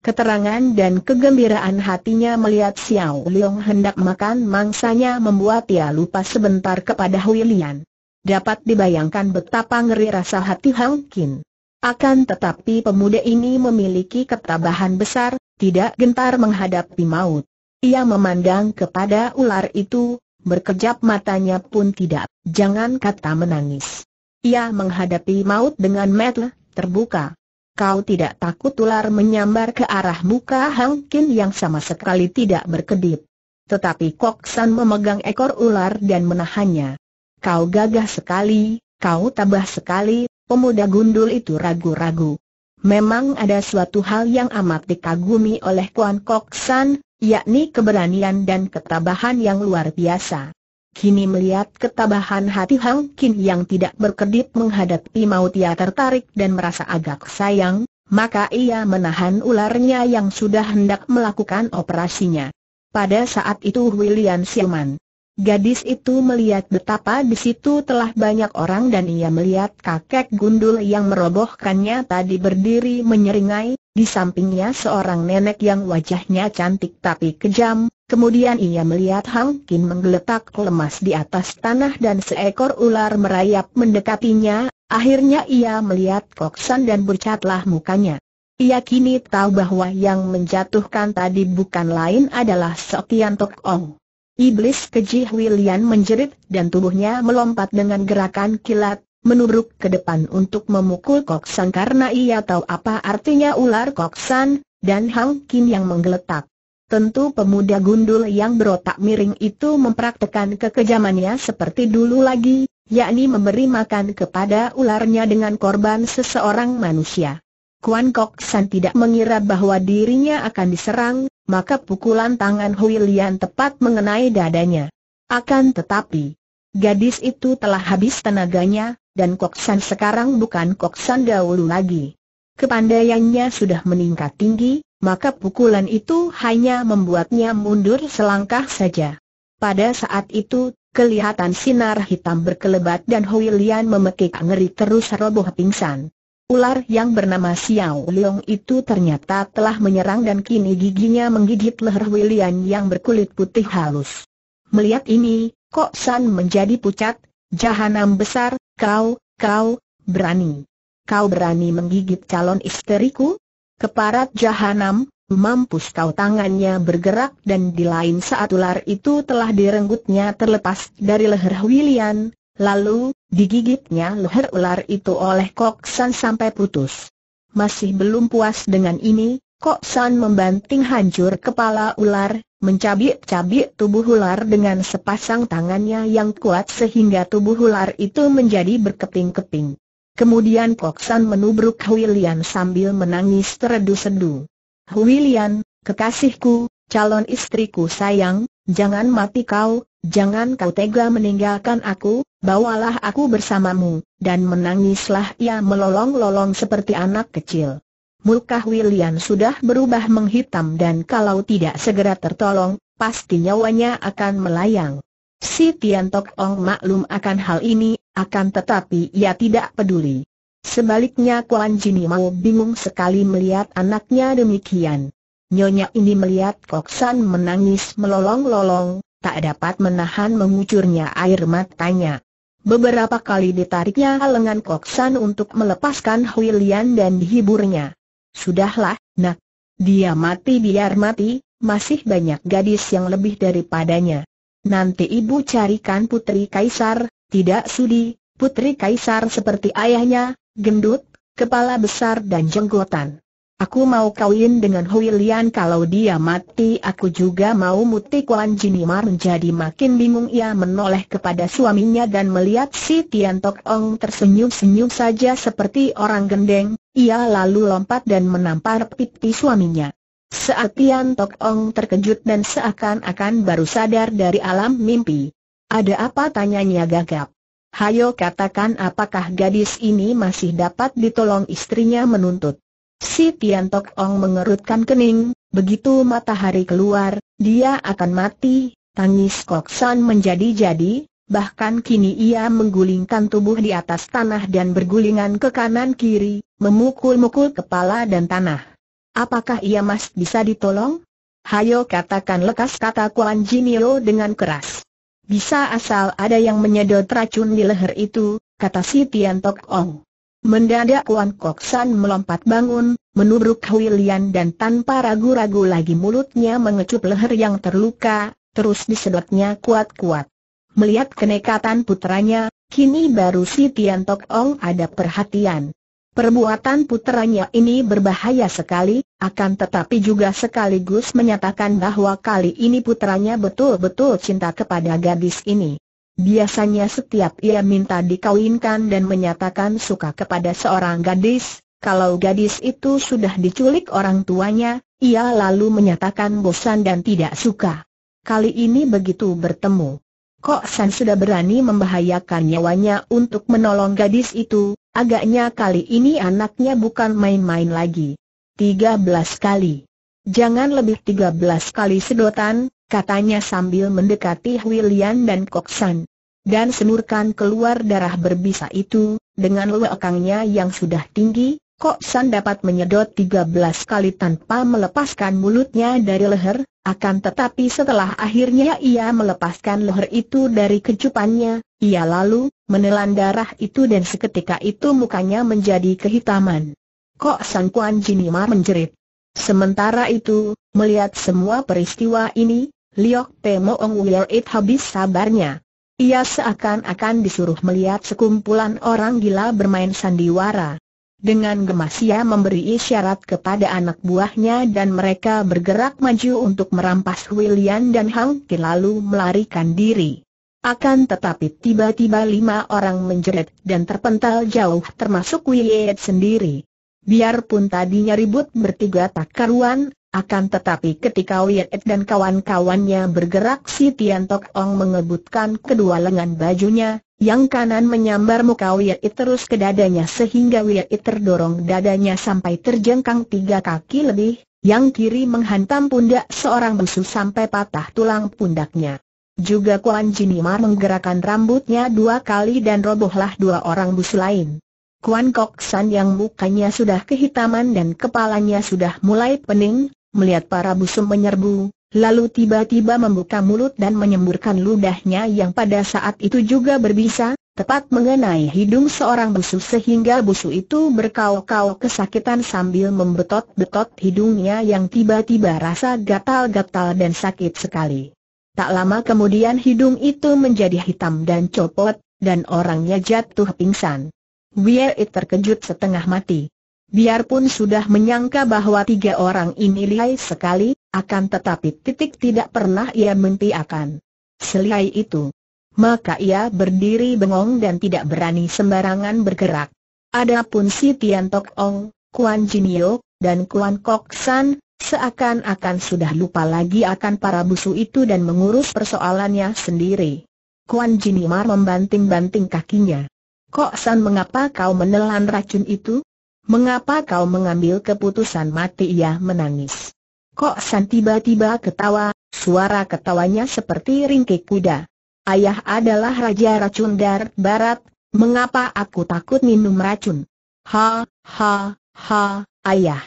Keterangan dan kegembiraan hatinya melihat Xiao Liang hendak makan mangsanya membuat ia lupa sebentar kepada Hui Lian. Dapat dibayangkan betapa ngeri rasa hati Hang Kin. Akan tetapi pemuda ini memiliki ketabahan besar, tidak gentar menghadapi maut. Ia memandang kepada ular itu, berkejap matanya pun tidak, jangan kata menangis. Ia menghadapi maut dengan mata terbuka. Kau tidak takut ular menyambar ke arah muka Hang Kin yang sama sekali tidak berkedip. Tetapi Kok San memegang ekor ular dan menahannya. Kau gagah sekali, kau tabah sekali, pemuda gundul itu ragu-ragu. Memang ada suatu hal yang amat dikagumi oleh Kuan Kok San, yakni keberanian dan ketabahan yang luar biasa kini melihat ketabahan hati Hang Kin yang tidak berkedip menghadapi maut ia tertarik dan merasa agak sayang, maka ia menahan ularnya yang sudah hendak melakukan operasinya. Pada saat itu William Silman. Gadis itu melihat betapa di situ telah banyak orang dan ia melihat kakek gundul yang merobohkannya tadi berdiri menyeringai, di sampingnya seorang nenek yang wajahnya cantik tapi kejam, Kemudian ia melihat Hang Kin menggeletak lemas di atas tanah dan seekor ular merayap mendekatinya, akhirnya ia melihat Kok San dan bercatlah mukanya. Ia kini tahu bahwa yang menjatuhkan tadi bukan lain adalah Sotian Tok Ong. Iblis keji William menjerit dan tubuhnya melompat dengan gerakan kilat, menubruk ke depan untuk memukul Kok San karena ia tahu apa artinya ular Kok San dan Hang Kin yang menggeletak. Tentu pemuda gundul yang berotak miring itu mempraktekan kekejamannya seperti dulu lagi, yakni memberi makan kepada ularnya dengan korban seseorang manusia. Kuan Kok San tidak mengira bahwa dirinya akan diserang, maka pukulan tangan Huilian tepat mengenai dadanya. Akan tetapi, gadis itu telah habis tenaganya, dan Kok San sekarang bukan Kok San dahulu lagi. Kepandaiannya sudah meningkat tinggi, maka pukulan itu hanya membuatnya mundur selangkah saja. Pada saat itu, kelihatan sinar hitam berkelebat dan Hui Lian memekik ngeri terus roboh pingsan. Ular yang bernama Xiao Leong itu ternyata telah menyerang dan kini giginya menggigit leher Lian yang berkulit putih halus. Melihat ini, Kok San menjadi pucat, jahanam besar, kau, kau, berani. Kau berani menggigit calon istriku? Keparat jahanam, mampus kau tangannya bergerak dan di lain saat ular itu telah direnggutnya terlepas dari leher William, lalu, digigitnya leher ular itu oleh Kok San sampai putus. Masih belum puas dengan ini, Kok San membanting hancur kepala ular, mencabik-cabik tubuh ular dengan sepasang tangannya yang kuat sehingga tubuh ular itu menjadi berkeping-keping. Kemudian Koksan menubruk Huilian sambil menangis teredu-sedu. Huilian, kekasihku, calon istriku sayang, jangan mati kau, jangan kau tega meninggalkan aku, bawalah aku bersamamu, dan menangislah ia melolong-lolong seperti anak kecil. Muka Huilian sudah berubah menghitam dan kalau tidak segera tertolong, pasti nyawanya akan melayang. Si Tian Tok Ong maklum akan hal ini, akan tetapi ia tidak peduli. Sebaliknya Kuan Jini mao bingung sekali melihat anaknya demikian. Nyonya ini melihat Kok San menangis melolong-lolong, tak dapat menahan mengucurnya air matanya. Beberapa kali ditariknya lengan San untuk melepaskan Hui Lian dan dihiburnya. Sudahlah, nak. Dia mati biar mati, masih banyak gadis yang lebih daripadanya nanti ibu carikan putri kaisar, tidak sudi, putri kaisar seperti ayahnya, gendut, kepala besar dan jenggotan. Aku mau kawin dengan huilian kalau dia mati aku juga mau muti Kuan Jinimar menjadi makin bingung ia menoleh kepada suaminya dan melihat si Tian Tok Ong tersenyum-senyum saja seperti orang gendeng, ia lalu lompat dan menampar pipi suaminya. Saat Tian Tok Ong terkejut dan seakan-akan baru sadar dari alam mimpi. Ada apa tanyanya gagap? Hayo katakan apakah gadis ini masih dapat ditolong istrinya menuntut. Si Tian Tok Ong mengerutkan kening, begitu matahari keluar, dia akan mati, tangis Kok San menjadi-jadi, bahkan kini ia menggulingkan tubuh di atas tanah dan bergulingan ke kanan-kiri, memukul-mukul kepala dan tanah. Apakah ia Mas bisa ditolong? Hayo katakan lekas kata Kuan Jinio dengan keras. Bisa asal ada yang menyedot racun di leher itu, kata si Tian Tok Ong. Mendadak Kuan Kok San melompat bangun, menubruk Hui dan tanpa ragu-ragu lagi mulutnya mengecup leher yang terluka, terus disedotnya kuat-kuat. Melihat kenekatan putranya, kini baru si Tian Tok Ong ada perhatian. Perbuatan puteranya ini berbahaya sekali, akan tetapi juga sekaligus menyatakan bahwa kali ini puteranya betul-betul cinta kepada gadis ini. Biasanya setiap ia minta dikawinkan dan menyatakan suka kepada seorang gadis, kalau gadis itu sudah diculik orang tuanya, ia lalu menyatakan bosan dan tidak suka. Kali ini begitu bertemu, Kok San sudah berani membahayakan nyawanya untuk menolong gadis itu, agaknya kali ini anaknya bukan main-main lagi. 13 kali. Jangan lebih 13 kali sedotan, katanya sambil mendekati William dan Kok San. Dan senurkan keluar darah berbisa itu, dengan lewekangnya yang sudah tinggi, Kok San dapat menyedot 13 kali tanpa melepaskan mulutnya dari leher, akan tetapi setelah akhirnya ia melepaskan leher itu dari kecupannya, ia lalu menelan darah itu dan seketika itu mukanya menjadi kehitaman. Kok Sang Kuan Jinima menjerit. Sementara itu, melihat semua peristiwa ini, Liok Temo Ong It habis sabarnya. Ia seakan-akan disuruh melihat sekumpulan orang gila bermain sandiwara. Dengan gemas ia memberi isyarat kepada anak buahnya dan mereka bergerak maju untuk merampas William dan Hang Ki lalu melarikan diri. Akan tetapi tiba-tiba lima orang menjerit dan terpental jauh termasuk Wiyet sendiri. Biarpun tadinya ribut bertiga tak karuan, akan tetapi ketika Wiet dan kawan-kawannya bergerak si Tian Tok Ong mengebutkan kedua lengan bajunya, yang kanan menyambar muka Wiet terus ke dadanya sehingga Wiet terdorong dadanya sampai terjengkang tiga kaki lebih, yang kiri menghantam pundak seorang musuh sampai patah tulang pundaknya. Juga Kuan Jinimar menggerakkan rambutnya dua kali dan robohlah dua orang busu lain. Kuan Kok San yang mukanya sudah kehitaman dan kepalanya sudah mulai pening, melihat para busum menyerbu, lalu tiba-tiba membuka mulut dan menyemburkan ludahnya yang pada saat itu juga berbisa, tepat mengenai hidung seorang busu sehingga busu itu berkau-kau kesakitan sambil membetot-betot hidungnya yang tiba-tiba rasa gatal-gatal dan sakit sekali. Tak lama kemudian hidung itu menjadi hitam dan copot, dan orangnya jatuh pingsan. Wie terkejut setengah mati. Biarpun sudah menyangka bahwa tiga orang ini lihai sekali, akan tetapi titik tidak pernah ia mimpi akan Selihai itu. Maka ia berdiri bengong dan tidak berani sembarangan bergerak. Adapun si Tian Tok Ong, Kuan Jinio, dan Kuan Kok San, seakan-akan sudah lupa lagi akan para busu itu dan mengurus persoalannya sendiri. Kuan Jinimar membanting-banting kakinya. Kok San mengapa kau menelan racun itu? Mengapa kau mengambil keputusan mati ia menangis? Kok San tiba-tiba ketawa, suara ketawanya seperti ringkik kuda. Ayah adalah Raja Racun Dar Barat, mengapa aku takut minum racun? Ha, ha, ha, ayah.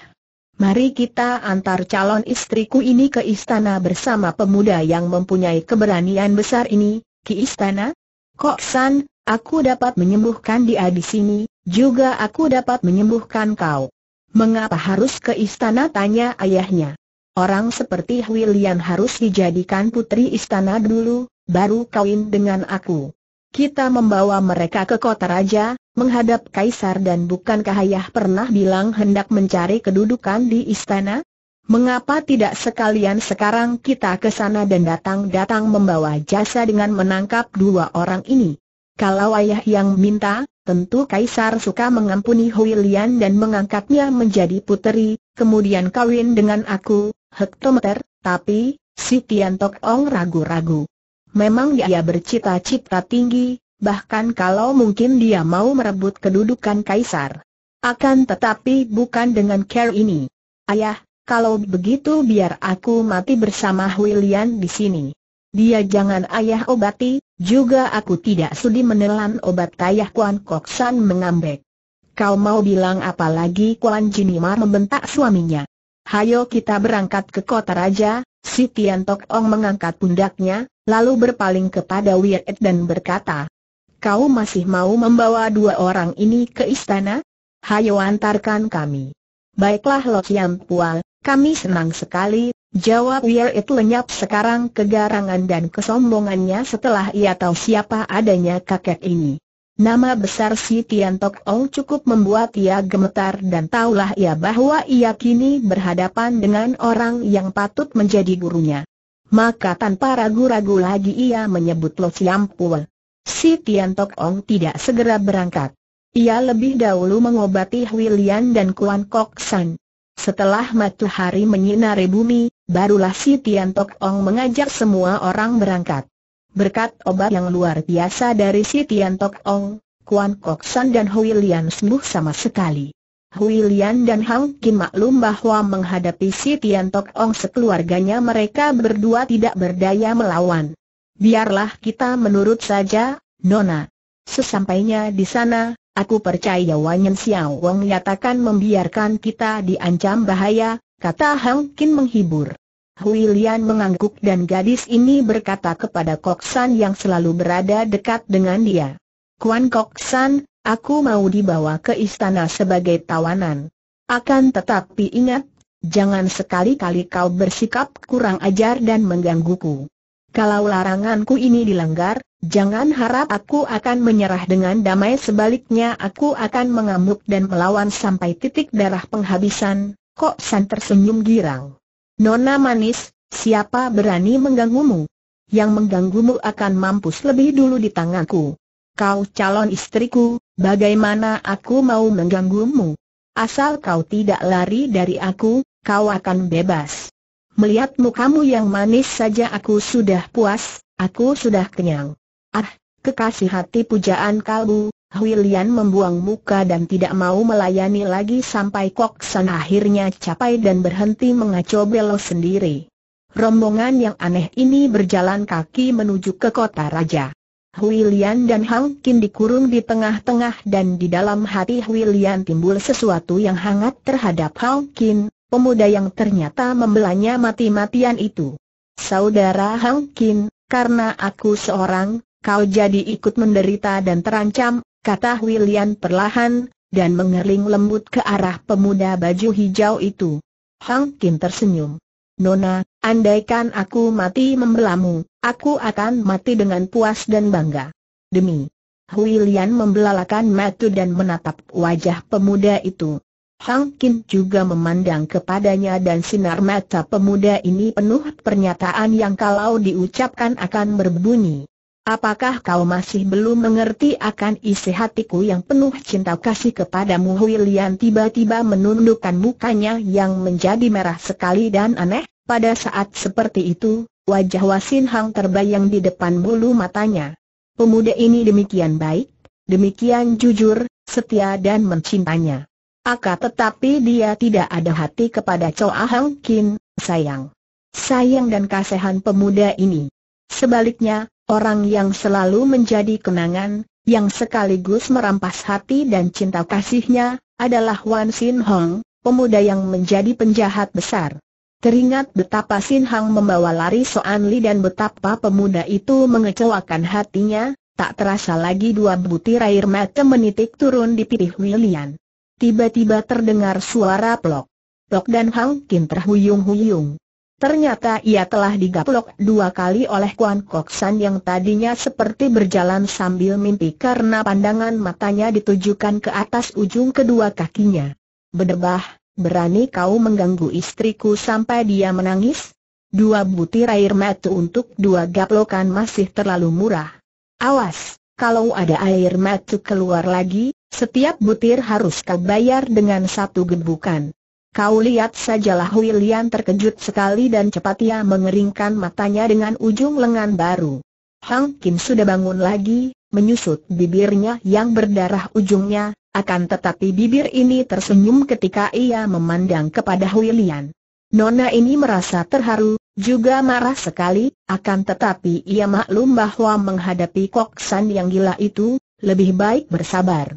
Mari kita antar calon istriku ini ke istana bersama pemuda yang mempunyai keberanian besar ini, ke istana? Kok San, aku dapat menyembuhkan dia di sini, juga aku dapat menyembuhkan kau. Mengapa harus ke istana tanya ayahnya? Orang seperti William harus dijadikan putri istana dulu, baru kawin dengan aku. Kita membawa mereka ke kota raja, menghadap kaisar dan bukankah ayah pernah bilang hendak mencari kedudukan di istana? Mengapa tidak sekalian sekarang kita ke sana dan datang-datang membawa jasa dengan menangkap dua orang ini? Kalau ayah yang minta, Tentu Kaisar suka mengampuni Hui Lian dan mengangkatnya menjadi puteri, kemudian kawin dengan aku, hektometer, tapi, si Tian Tok Ong ragu-ragu. Memang dia bercita-cita tinggi, bahkan kalau mungkin dia mau merebut kedudukan Kaisar. Akan tetapi bukan dengan care ini. Ayah, kalau begitu biar aku mati bersama Hui Lian di sini. Dia jangan ayah obati, juga aku tidak sudi menelan obat ayah Kuan Kok San mengambek. Kau mau bilang apa lagi Kuan Jinimar membentak suaminya. Hayo kita berangkat ke kota raja, si Tian Tok Ong mengangkat pundaknya, lalu berpaling kepada Wiet dan berkata, Kau masih mau membawa dua orang ini ke istana? Hayo antarkan kami. Baiklah Lo Chiam Pual, kami senang sekali Jawab Yeit lenyap sekarang kegarangan dan kesombongannya setelah ia tahu siapa adanya kakek ini. Nama besar si Tian Tok Ong cukup membuat ia gemetar dan taulah ia bahwa ia kini berhadapan dengan orang yang patut menjadi gurunya. Maka tanpa ragu-ragu lagi ia menyebut Lo Siam Pul. Si Tian Tok Ong tidak segera berangkat. Ia lebih dahulu mengobati William dan Kuan Kok San. Setelah matahari menyinari bumi, barulah si Tian Tok Ong mengajak semua orang berangkat. Berkat obat yang luar biasa dari si Tian Tok Ong, Kuan Kok San dan Hui Lian sembuh sama sekali. Hui Lian dan Hang Kim maklum bahwa menghadapi si Tian Tok Ong sekeluarganya mereka berdua tidak berdaya melawan. Biarlah kita menurut saja, Nona. Sesampainya di sana, Aku percaya Wanyan Xiao Wang nyatakan membiarkan kita diancam bahaya, kata Hang Kin menghibur. Hui Lian mengangguk dan gadis ini berkata kepada Kok San yang selalu berada dekat dengan dia. Kuan Kok San, aku mau dibawa ke istana sebagai tawanan. Akan tetapi ingat, jangan sekali-kali kau bersikap kurang ajar dan menggangguku. Kalau laranganku ini dilanggar, jangan harap aku akan menyerah dengan damai sebaliknya aku akan mengamuk dan melawan sampai titik darah penghabisan, Kok San tersenyum girang. Nona manis, siapa berani mengganggumu? Yang mengganggumu akan mampus lebih dulu di tanganku. Kau calon istriku, bagaimana aku mau mengganggumu? Asal kau tidak lari dari aku, kau akan bebas melihat mukamu yang manis saja aku sudah puas, aku sudah kenyang. Ah, kekasih hati pujaan kalbu, Huilian membuang muka dan tidak mau melayani lagi sampai Kok akhirnya capai dan berhenti mengacau belo sendiri. Rombongan yang aneh ini berjalan kaki menuju ke kota raja. William dan Hang Kin dikurung di tengah-tengah dan di dalam hati William timbul sesuatu yang hangat terhadap Hang Kin, pemuda yang ternyata membelanya mati-matian itu. Saudara Hang Kin, karena aku seorang, kau jadi ikut menderita dan terancam, kata William perlahan, dan mengering lembut ke arah pemuda baju hijau itu. Hang Kin tersenyum. Nona, andaikan aku mati membelamu, aku akan mati dengan puas dan bangga. Demi William membelalakan mata dan menatap wajah pemuda itu. Hang Kin juga memandang kepadanya dan sinar mata pemuda ini penuh pernyataan yang kalau diucapkan akan berbunyi. Apakah kau masih belum mengerti akan isi hatiku yang penuh cinta kasih kepadamu Huilian tiba-tiba menundukkan mukanya yang menjadi merah sekali dan aneh, pada saat seperti itu, wajah Wasin Hang terbayang di depan bulu matanya. Pemuda ini demikian baik, demikian jujur, setia dan mencintanya. Aka tetapi dia tidak ada hati kepada Choa Hang Kin, sayang. Sayang dan kasihan pemuda ini. Sebaliknya, orang yang selalu menjadi kenangan, yang sekaligus merampas hati dan cinta kasihnya, adalah Wan Sin Hong, pemuda yang menjadi penjahat besar. Teringat betapa Sin Hong membawa lari Soan Li dan betapa pemuda itu mengecewakan hatinya, tak terasa lagi dua butir air mata menitik turun di pipi William tiba-tiba terdengar suara plok. Plok dan Hang Kim terhuyung-huyung. Ternyata ia telah digaplok dua kali oleh Kuan Kok San yang tadinya seperti berjalan sambil mimpi karena pandangan matanya ditujukan ke atas ujung kedua kakinya. Bedebah, berani kau mengganggu istriku sampai dia menangis? Dua butir air mata untuk dua gaplokan masih terlalu murah. Awas, kalau ada air mata keluar lagi, setiap butir harus kau bayar dengan satu gebukan. Kau lihat sajalah William terkejut sekali dan cepat ia mengeringkan matanya dengan ujung lengan baru. Hang Kim sudah bangun lagi, menyusut bibirnya yang berdarah ujungnya, akan tetapi bibir ini tersenyum ketika ia memandang kepada William. Nona ini merasa terharu, juga marah sekali, akan tetapi ia maklum bahwa menghadapi koksan yang gila itu, lebih baik bersabar.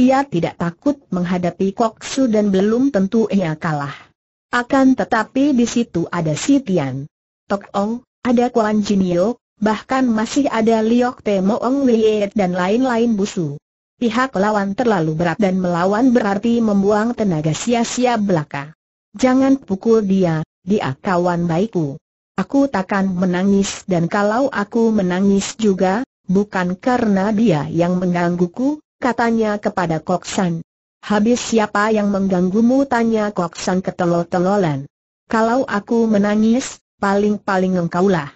Ia tidak takut menghadapi Koksu dan belum tentu ia kalah. Akan tetapi di situ ada si Tian Tok Ong, ada Kuan Jinio, bahkan masih ada Liok Te Ong Liet dan lain-lain busu. Pihak lawan terlalu berat dan melawan berarti membuang tenaga sia-sia belaka. Jangan pukul dia, dia kawan baikku. Aku takkan menangis dan kalau aku menangis juga, bukan karena dia yang menggangguku, katanya kepada Koksan. Habis siapa yang mengganggumu tanya Koksan ketelol-telolan. Kalau aku menangis, paling-paling engkaulah.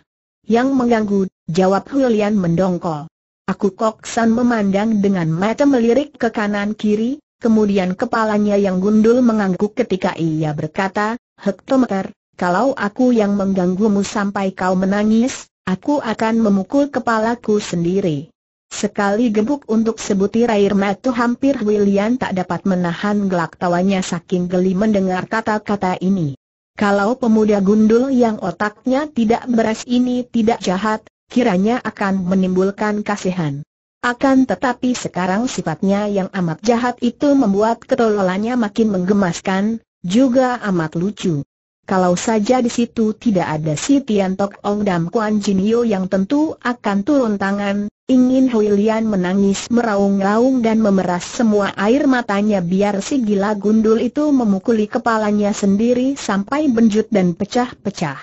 Yang mengganggu, jawab Hulian mendongkol. Aku Koksan memandang dengan mata melirik ke kanan kiri, kemudian kepalanya yang gundul mengangguk ketika ia berkata, Hektometer, kalau aku yang mengganggumu sampai kau menangis, aku akan memukul kepalaku sendiri. Sekali gebuk untuk sebutir air mata hampir William tak dapat menahan gelak tawanya saking geli mendengar kata-kata ini. Kalau pemuda gundul yang otaknya tidak beras ini tidak jahat, kiranya akan menimbulkan kasihan. Akan tetapi sekarang sifatnya yang amat jahat itu membuat ketololannya makin menggemaskan, juga amat lucu. Kalau saja di situ tidak ada si Tian Tok Ong Dam Kuan Jinio yang tentu akan turun tangan, ingin Hui Lian menangis meraung-raung dan memeras semua air matanya biar si gila gundul itu memukuli kepalanya sendiri sampai benjut dan pecah-pecah.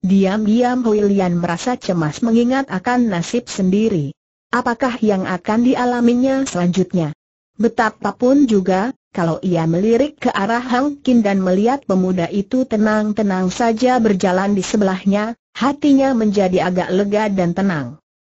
Diam-diam Hui Lian merasa cemas mengingat akan nasib sendiri. Apakah yang akan dialaminya selanjutnya? Betapapun juga, kalau ia melirik ke arah Hang Kin dan melihat pemuda itu tenang-tenang saja berjalan di sebelahnya, hatinya menjadi agak lega dan tenang.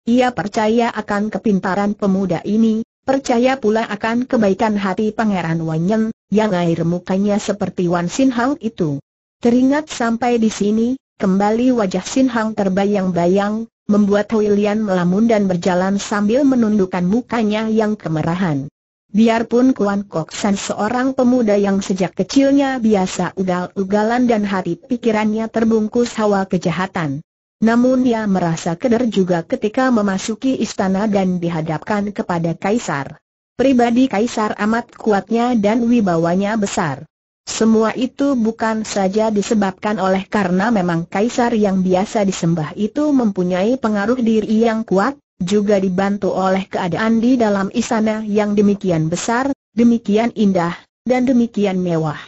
Ia percaya akan kepintaran pemuda ini, percaya pula akan kebaikan hati Pangeran Wanyen, yang air mukanya seperti Wan Sin Hang itu. Teringat sampai di sini, kembali wajah Sin Hang terbayang-bayang, membuat Huilian melamun dan berjalan sambil menundukkan mukanya yang kemerahan. Biarpun Kuan Kok San seorang pemuda yang sejak kecilnya biasa ugal-ugalan dan hati pikirannya terbungkus hawa kejahatan. Namun ia merasa keder juga ketika memasuki istana dan dihadapkan kepada Kaisar. Pribadi Kaisar amat kuatnya dan wibawanya besar. Semua itu bukan saja disebabkan oleh karena memang Kaisar yang biasa disembah itu mempunyai pengaruh diri yang kuat, juga dibantu oleh keadaan di dalam istana yang demikian besar, demikian indah, dan demikian mewah.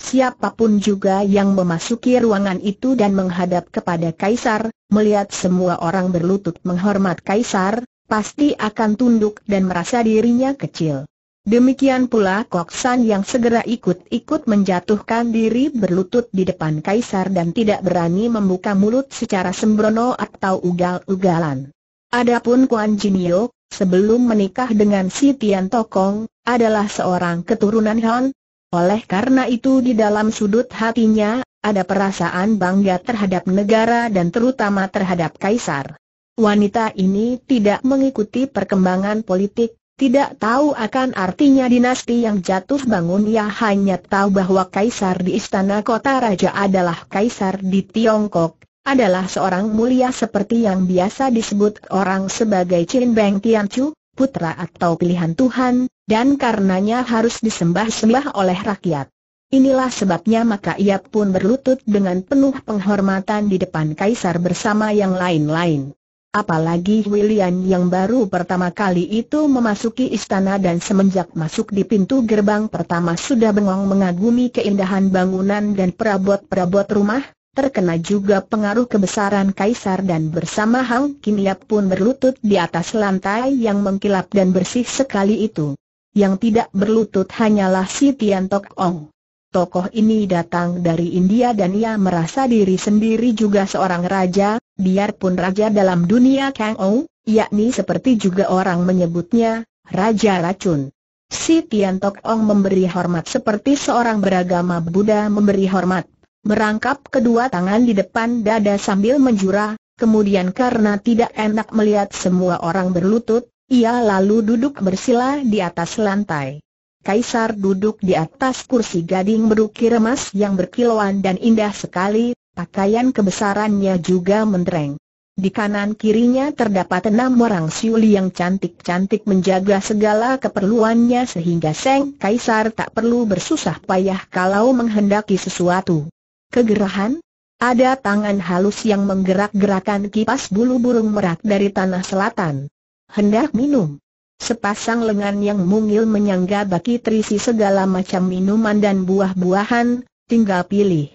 Siapapun juga yang memasuki ruangan itu dan menghadap kepada Kaisar, melihat semua orang berlutut menghormat Kaisar, pasti akan tunduk dan merasa dirinya kecil. Demikian pula Koksan yang segera ikut-ikut menjatuhkan diri berlutut di depan Kaisar dan tidak berani membuka mulut secara sembrono atau ugal-ugalan. Adapun Kuan Jinio, sebelum menikah dengan si Tian Tokong, adalah seorang keturunan Han. Oleh karena itu di dalam sudut hatinya, ada perasaan bangga terhadap negara dan terutama terhadap Kaisar. Wanita ini tidak mengikuti perkembangan politik, tidak tahu akan artinya dinasti yang jatuh bangun ia hanya tahu bahwa kaisar di istana kota raja adalah kaisar di Tiongkok, adalah seorang mulia seperti yang biasa disebut orang sebagai Chin Beng Tian Chu, putra atau pilihan Tuhan, dan karenanya harus disembah-sembah oleh rakyat. Inilah sebabnya maka ia pun berlutut dengan penuh penghormatan di depan kaisar bersama yang lain-lain. Apalagi William yang baru pertama kali itu memasuki istana dan semenjak masuk di pintu gerbang pertama sudah bengong mengagumi keindahan bangunan dan perabot-perabot rumah, terkena juga pengaruh kebesaran kaisar dan bersama Hang Kiniap pun berlutut di atas lantai yang mengkilap dan bersih sekali itu. Yang tidak berlutut hanyalah si Tian Tok Ong. Tokoh ini datang dari India dan ia merasa diri sendiri juga seorang raja, biarpun raja dalam dunia Kang Ong, yakni seperti juga orang menyebutnya, Raja Racun. Si Tian Tok Ong memberi hormat seperti seorang beragama Buddha memberi hormat merangkap kedua tangan di depan dada sambil menjura, kemudian karena tidak enak melihat semua orang berlutut, ia lalu duduk bersila di atas lantai. Kaisar duduk di atas kursi gading berukir emas yang berkilauan dan indah sekali, pakaian kebesarannya juga mendreng. Di kanan kirinya terdapat enam orang siuli yang cantik-cantik menjaga segala keperluannya sehingga Seng Kaisar tak perlu bersusah payah kalau menghendaki sesuatu. Kegerahan? Ada tangan halus yang menggerak-gerakan kipas bulu burung merak dari tanah selatan. Hendak minum. Sepasang lengan yang mungil menyangga baki terisi segala macam minuman dan buah-buahan, tinggal pilih.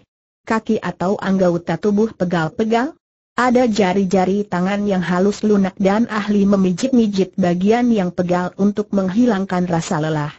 Kaki atau anggota tubuh pegal-pegal? Ada jari-jari tangan yang halus lunak dan ahli memijit-mijit bagian yang pegal untuk menghilangkan rasa lelah.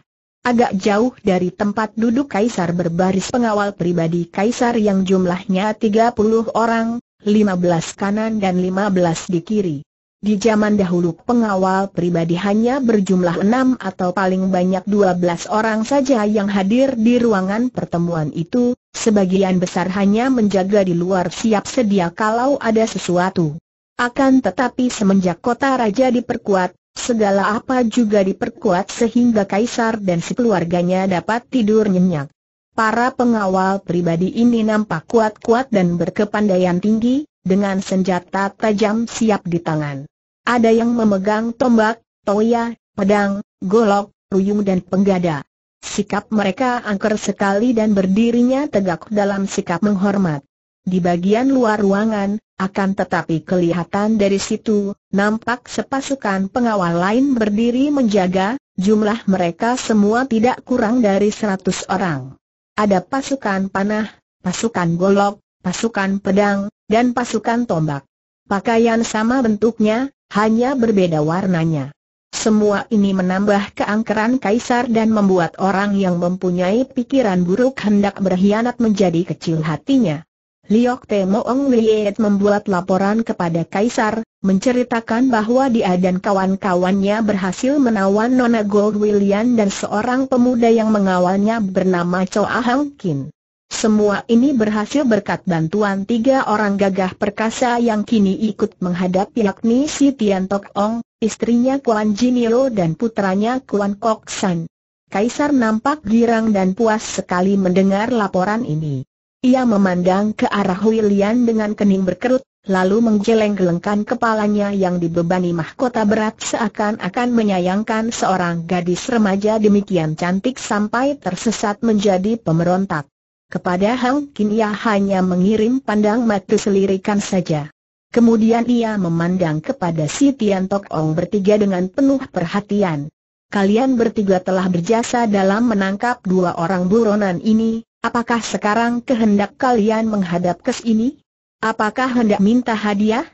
Agak jauh dari tempat duduk Kaisar berbaris pengawal pribadi Kaisar yang jumlahnya 30 orang, 15 kanan dan 15 di kiri. Di zaman dahulu pengawal pribadi hanya berjumlah 6 atau paling banyak 12 orang saja yang hadir di ruangan pertemuan itu, sebagian besar hanya menjaga di luar siap sedia kalau ada sesuatu. Akan tetapi semenjak kota raja diperkuat, segala apa juga diperkuat sehingga Kaisar dan si keluarganya dapat tidur nyenyak. Para pengawal pribadi ini nampak kuat-kuat dan berkepandaian tinggi, dengan senjata tajam siap di tangan. Ada yang memegang tombak, toya, pedang, golok, ruyung dan penggada. Sikap mereka angker sekali dan berdirinya tegak dalam sikap menghormat. Di bagian luar ruangan, akan tetapi kelihatan dari situ, nampak sepasukan pengawal lain berdiri menjaga, jumlah mereka semua tidak kurang dari seratus orang. Ada pasukan panah, pasukan golok, pasukan pedang, dan pasukan tombak. Pakaian sama bentuknya, hanya berbeda warnanya. Semua ini menambah keangkeran kaisar dan membuat orang yang mempunyai pikiran buruk hendak berkhianat menjadi kecil hatinya. Liok Te Moong Wiet membuat laporan kepada Kaisar, menceritakan bahwa dia dan kawan-kawannya berhasil menawan Nona Gold William dan seorang pemuda yang mengawalnya bernama Choa Hang Kin. Semua ini berhasil berkat bantuan tiga orang gagah perkasa yang kini ikut menghadapi yakni si Tian Tok Ong, istrinya Kuan Jinio dan putranya Kuan Kok San. Kaisar nampak girang dan puas sekali mendengar laporan ini. Ia memandang ke arah Huilian dengan kening berkerut, lalu menggeleng-gelengkan kepalanya yang dibebani mahkota berat seakan-akan menyayangkan seorang gadis remaja demikian cantik sampai tersesat menjadi pemberontak. Kepada Hang Kin ia hanya mengirim pandang mata selirikan saja. Kemudian ia memandang kepada si Tian Tok Ong bertiga dengan penuh perhatian. Kalian bertiga telah berjasa dalam menangkap dua orang buronan ini, Apakah sekarang kehendak kalian menghadap ke sini? Apakah hendak minta hadiah?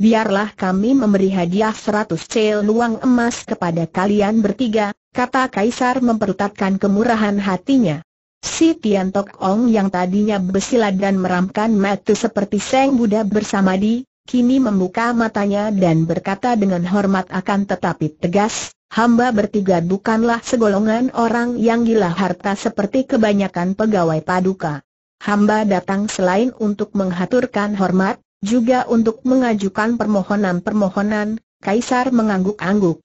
Biarlah kami memberi hadiah seratus cel luang emas kepada kalian bertiga, kata Kaisar memperutatkan kemurahan hatinya. Si Tian Tok Ong yang tadinya bersilat dan meramkan mata seperti Seng Buddha bersama di, kini membuka matanya dan berkata dengan hormat akan tetapi tegas, hamba bertiga bukanlah segolongan orang yang gila harta seperti kebanyakan pegawai paduka. Hamba datang selain untuk menghaturkan hormat, juga untuk mengajukan permohonan-permohonan, Kaisar mengangguk-angguk.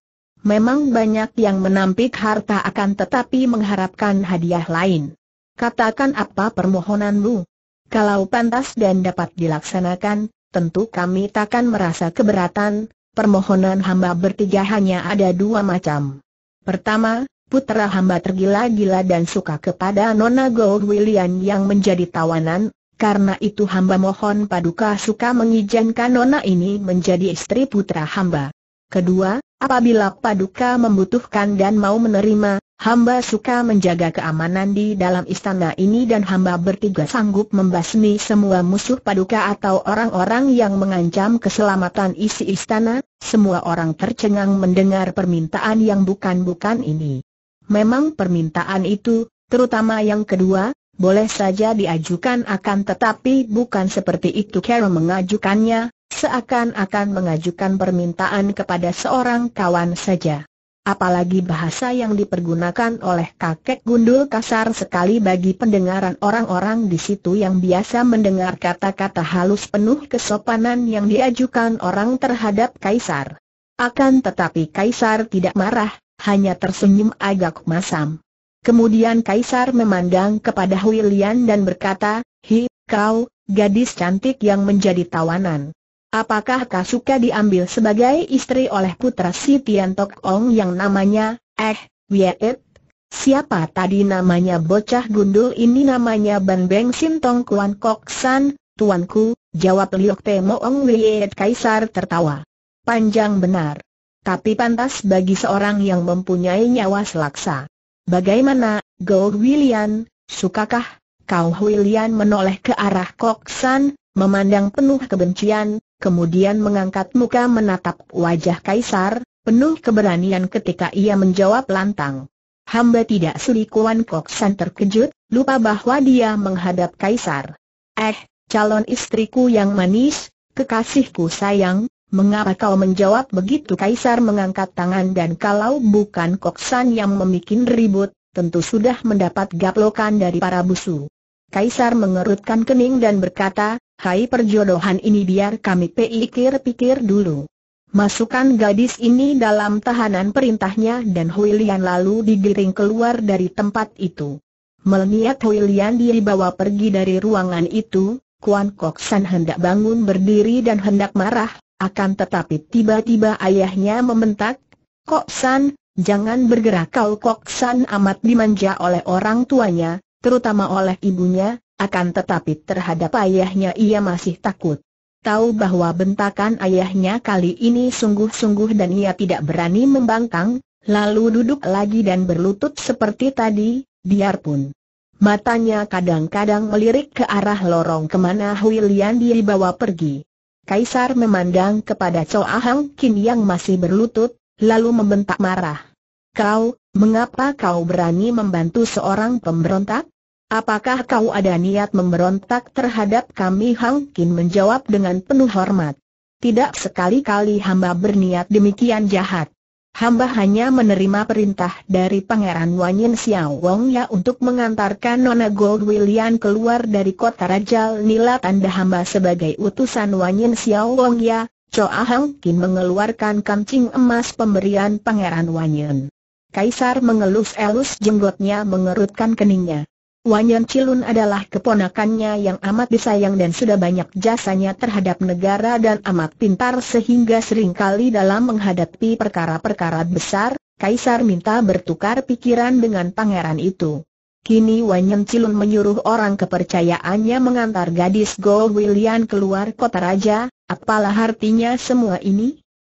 Memang banyak yang menampik harta akan tetapi mengharapkan hadiah lain. Katakan apa permohonanmu? Kalau pantas dan dapat dilaksanakan, tentu kami takkan merasa keberatan, permohonan hamba bertiga hanya ada dua macam. Pertama, putra hamba tergila-gila dan suka kepada Nona Gold William yang menjadi tawanan, karena itu hamba mohon paduka suka mengizinkan Nona ini menjadi istri putra hamba. Kedua, Apabila Paduka membutuhkan dan mau menerima, hamba suka menjaga keamanan di dalam istana ini dan hamba bertiga sanggup membasmi semua musuh Paduka atau orang-orang yang mengancam keselamatan isi istana, semua orang tercengang mendengar permintaan yang bukan-bukan ini. Memang permintaan itu, terutama yang kedua, boleh saja diajukan akan tetapi bukan seperti itu Carol mengajukannya, seakan-akan mengajukan permintaan kepada seorang kawan saja. Apalagi bahasa yang dipergunakan oleh kakek gundul kasar sekali bagi pendengaran orang-orang di situ yang biasa mendengar kata-kata halus penuh kesopanan yang diajukan orang terhadap kaisar. Akan tetapi kaisar tidak marah, hanya tersenyum agak masam. Kemudian kaisar memandang kepada Huilian dan berkata, Hi, kau, gadis cantik yang menjadi tawanan. Apakah kau suka diambil sebagai istri oleh putra si Tian Tok Ong yang namanya, eh, Wiet? Siapa tadi namanya bocah gundul ini namanya Ban Beng Sim Tong Kuan Kok San, tuanku, jawab Liok Te Ong Wiet Kaisar tertawa. Panjang benar. Tapi pantas bagi seorang yang mempunyai nyawa selaksa. Bagaimana, Go William, sukakah? Kau William menoleh ke arah Kok San, memandang penuh kebencian, kemudian mengangkat muka menatap wajah Kaisar, penuh keberanian ketika ia menjawab lantang. Hamba tidak sulit, Kuan Kok San terkejut, lupa bahwa dia menghadap Kaisar. Eh, calon istriku yang manis, kekasihku sayang, mengapa kau menjawab begitu Kaisar mengangkat tangan dan kalau bukan Kok San yang memikin ribut, tentu sudah mendapat gaplokan dari para busu. Kaisar mengerutkan kening dan berkata, Hai perjodohan ini biar kami pikir-pikir dulu. Masukkan gadis ini dalam tahanan perintahnya dan Huilian lalu digiring keluar dari tempat itu. Melniat Huilian dibawa pergi dari ruangan itu, Kuan Kok San hendak bangun berdiri dan hendak marah, akan tetapi tiba-tiba ayahnya membentak, Kok San, jangan bergerak kau Kok San amat dimanja oleh orang tuanya, terutama oleh ibunya, akan tetapi terhadap ayahnya ia masih takut. Tahu bahwa bentakan ayahnya kali ini sungguh-sungguh dan ia tidak berani membangkang, lalu duduk lagi dan berlutut seperti tadi, biarpun. Matanya kadang-kadang melirik ke arah lorong kemana Huilian dibawa pergi. Kaisar memandang kepada Cho Ahang Kin yang masih berlutut, lalu membentak marah. Kau, Mengapa kau berani membantu seorang pemberontak? Apakah kau ada niat memberontak terhadap kami? Hang Kin menjawab dengan penuh hormat. Tidak sekali-kali hamba berniat demikian jahat. Hamba hanya menerima perintah dari Pangeran Wanyin Xiao Wong Ya untuk mengantarkan Nona Gold William keluar dari kota Raja Nila tanda hamba sebagai utusan Wanyin Xiao Wong Ya, Choa Hang Kin mengeluarkan kancing emas pemberian Pangeran Wanyin. Kaisar mengelus-elus jenggotnya mengerutkan keningnya. Wanyan Cilun adalah keponakannya yang amat disayang dan sudah banyak jasanya terhadap negara dan amat pintar sehingga seringkali dalam menghadapi perkara-perkara besar, Kaisar minta bertukar pikiran dengan pangeran itu. Kini Wanyan Cilun menyuruh orang kepercayaannya mengantar gadis Go William keluar kota raja, apalah artinya semua ini?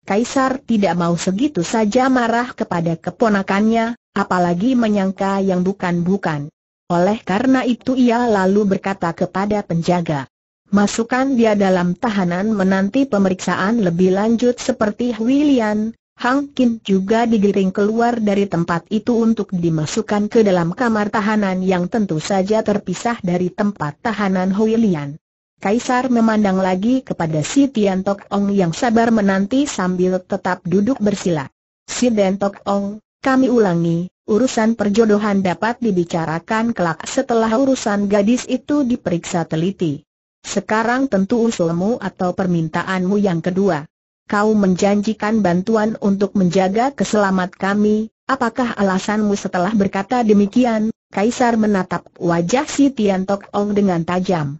Kaisar tidak mau segitu saja marah kepada keponakannya, apalagi menyangka yang bukan-bukan. Oleh karena itu ia lalu berkata kepada penjaga, Masukkan dia dalam tahanan menanti pemeriksaan lebih lanjut seperti William, Hang Kin juga digiring keluar dari tempat itu untuk dimasukkan ke dalam kamar tahanan yang tentu saja terpisah dari tempat tahanan William. Kaisar memandang lagi kepada si Tian Ong yang sabar menanti sambil tetap duduk bersila. Si Tian Ong, kami ulangi, urusan perjodohan dapat dibicarakan kelak setelah urusan gadis itu diperiksa teliti. Sekarang tentu usulmu atau permintaanmu yang kedua. Kau menjanjikan bantuan untuk menjaga keselamat kami, apakah alasanmu setelah berkata demikian? Kaisar menatap wajah si Tian Ong dengan tajam.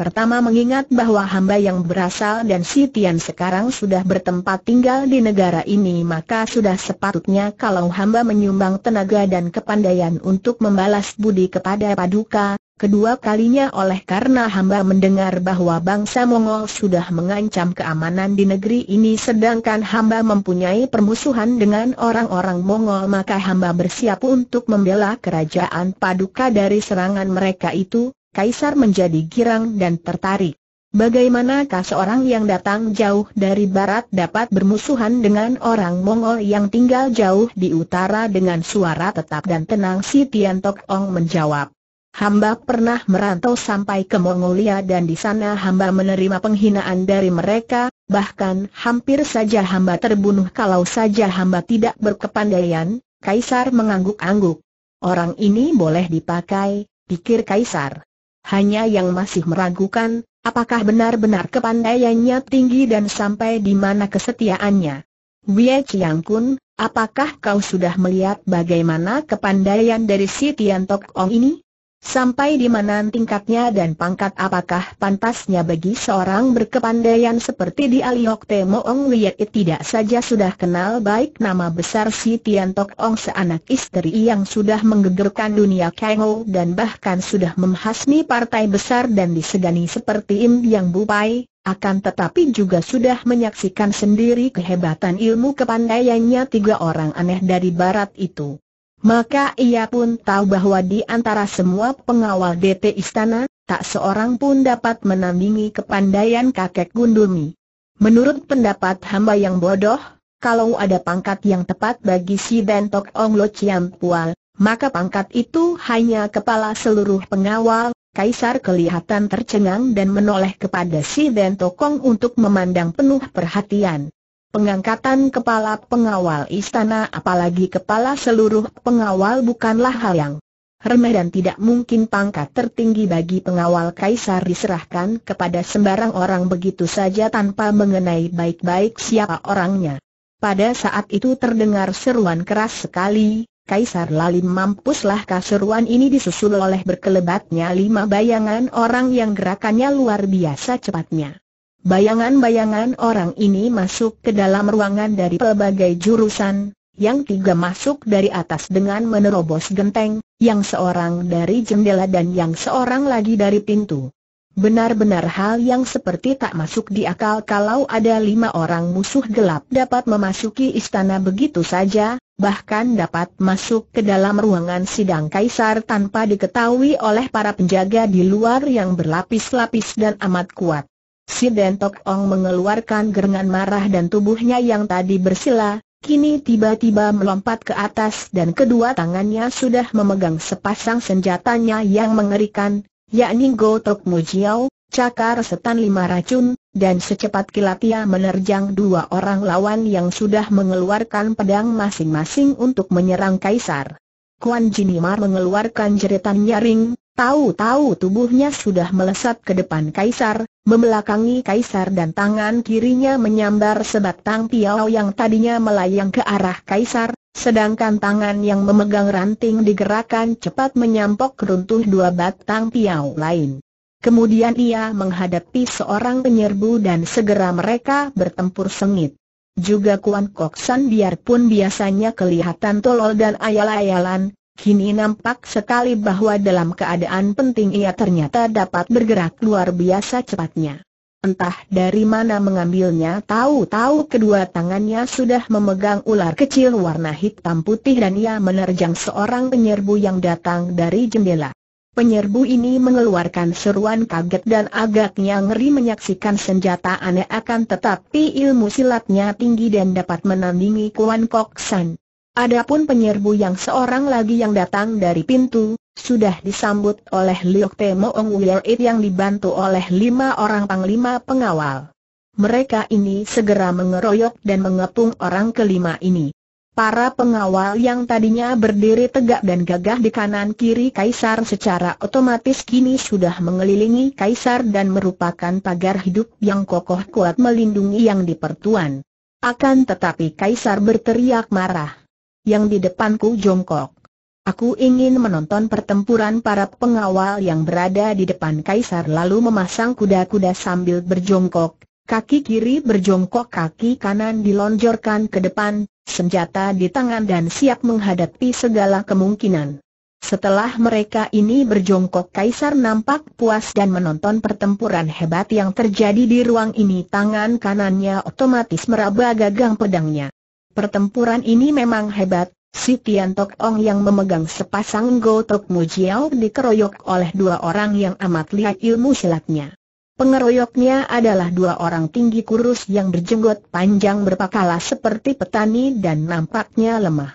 Pertama mengingat bahwa hamba yang berasal dan Sitian sekarang sudah bertempat tinggal di negara ini maka sudah sepatutnya kalau hamba menyumbang tenaga dan kepandaian untuk membalas budi kepada Paduka, kedua kalinya oleh karena hamba mendengar bahwa bangsa Mongol sudah mengancam keamanan di negeri ini sedangkan hamba mempunyai permusuhan dengan orang-orang Mongol maka hamba bersiap untuk membela kerajaan Paduka dari serangan mereka itu, Kaisar menjadi girang dan tertarik. Bagaimanakah seorang yang datang jauh dari barat dapat bermusuhan dengan orang Mongol yang tinggal jauh di utara dengan suara tetap dan tenang si Tian Tok Ong menjawab. Hamba pernah merantau sampai ke Mongolia dan di sana hamba menerima penghinaan dari mereka, bahkan hampir saja hamba terbunuh kalau saja hamba tidak berkepandaian, Kaisar mengangguk-angguk. Orang ini boleh dipakai, pikir Kaisar. Hanya yang masih meragukan, apakah benar-benar kepandaiannya tinggi dan sampai di mana kesetiaannya. Wei Chiang Kun, apakah kau sudah melihat bagaimana kepandaian dari si Tian Tok Ong ini? Sampai di mana tingkatnya dan pangkat apakah pantasnya bagi seorang berkepandaian seperti di Aliok Temo Ong Wiet tidak saja sudah kenal baik nama besar si Tian Tok Ong seanak istri yang sudah menggegerkan dunia Kengo dan bahkan sudah memhasmi partai besar dan disegani seperti Im Yang Bupai, akan tetapi juga sudah menyaksikan sendiri kehebatan ilmu kepandaiannya tiga orang aneh dari barat itu. Maka ia pun tahu bahwa di antara semua pengawal DT Istana, tak seorang pun dapat menandingi kepandaian kakek Gundumi. Menurut pendapat hamba yang bodoh, kalau ada pangkat yang tepat bagi si Bentok Ong Lo Chiam Pual, maka pangkat itu hanya kepala seluruh pengawal, Kaisar kelihatan tercengang dan menoleh kepada si Bentok Ong untuk memandang penuh perhatian. Pengangkatan kepala pengawal istana apalagi kepala seluruh pengawal bukanlah hal yang remeh dan tidak mungkin pangkat tertinggi bagi pengawal kaisar diserahkan kepada sembarang orang begitu saja tanpa mengenai baik-baik siapa orangnya. Pada saat itu terdengar seruan keras sekali, Kaisar Lalim mampuslah keseruan ini disusul oleh berkelebatnya lima bayangan orang yang gerakannya luar biasa cepatnya. Bayangan-bayangan orang ini masuk ke dalam ruangan dari pelbagai jurusan, yang tiga masuk dari atas dengan menerobos genteng, yang seorang dari jendela dan yang seorang lagi dari pintu. Benar-benar hal yang seperti tak masuk di akal kalau ada lima orang musuh gelap dapat memasuki istana begitu saja, bahkan dapat masuk ke dalam ruangan sidang kaisar tanpa diketahui oleh para penjaga di luar yang berlapis-lapis dan amat kuat. Si Dentok Ong mengeluarkan gerengan marah dan tubuhnya yang tadi bersila, kini tiba-tiba melompat ke atas dan kedua tangannya sudah memegang sepasang senjatanya yang mengerikan, yakni Gotok Mujiao, cakar setan lima racun, dan secepat kilat ia menerjang dua orang lawan yang sudah mengeluarkan pedang masing-masing untuk menyerang Kaisar. Kuan Jinimar mengeluarkan jeritan nyaring, Tahu-tahu tubuhnya sudah melesat ke depan Kaisar, membelakangi Kaisar dan tangan kirinya menyambar sebatang piau yang tadinya melayang ke arah Kaisar, sedangkan tangan yang memegang ranting digerakkan cepat menyampok runtuh dua batang piau lain. Kemudian ia menghadapi seorang penyerbu dan segera mereka bertempur sengit. Juga Kuan Koksan biarpun biasanya kelihatan tolol dan ayal-ayalan, Kini nampak sekali bahwa dalam keadaan penting ia ternyata dapat bergerak luar biasa cepatnya. Entah dari mana mengambilnya tahu-tahu kedua tangannya sudah memegang ular kecil warna hitam putih dan ia menerjang seorang penyerbu yang datang dari jendela. Penyerbu ini mengeluarkan seruan kaget dan agaknya ngeri menyaksikan senjata aneh akan tetapi ilmu silatnya tinggi dan dapat menandingi Kuan Kok San. Adapun penyerbu yang seorang lagi yang datang dari pintu, sudah disambut oleh Liok Te Moong It yang dibantu oleh lima orang panglima pengawal. Mereka ini segera mengeroyok dan mengepung orang kelima ini. Para pengawal yang tadinya berdiri tegak dan gagah di kanan kiri kaisar secara otomatis kini sudah mengelilingi kaisar dan merupakan pagar hidup yang kokoh kuat melindungi yang dipertuan. Akan tetapi kaisar berteriak marah yang di depanku jongkok. Aku ingin menonton pertempuran para pengawal yang berada di depan kaisar lalu memasang kuda-kuda sambil berjongkok, kaki kiri berjongkok kaki kanan dilonjorkan ke depan, senjata di tangan dan siap menghadapi segala kemungkinan. Setelah mereka ini berjongkok kaisar nampak puas dan menonton pertempuran hebat yang terjadi di ruang ini tangan kanannya otomatis meraba gagang pedangnya. Pertempuran ini memang hebat, si Tian Tok Ong yang memegang sepasang Go Tok Mu Jiao dikeroyok oleh dua orang yang amat lihat ilmu silatnya. Pengeroyoknya adalah dua orang tinggi kurus yang berjenggot panjang berpakala seperti petani dan nampaknya lemah.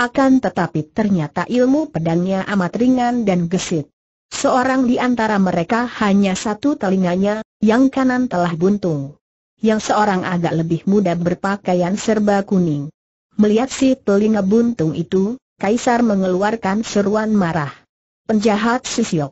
Akan tetapi ternyata ilmu pedangnya amat ringan dan gesit. Seorang di antara mereka hanya satu telinganya, yang kanan telah buntung yang seorang agak lebih muda berpakaian serba kuning. Melihat si telinga buntung itu, Kaisar mengeluarkan seruan marah. Penjahat Sisyok.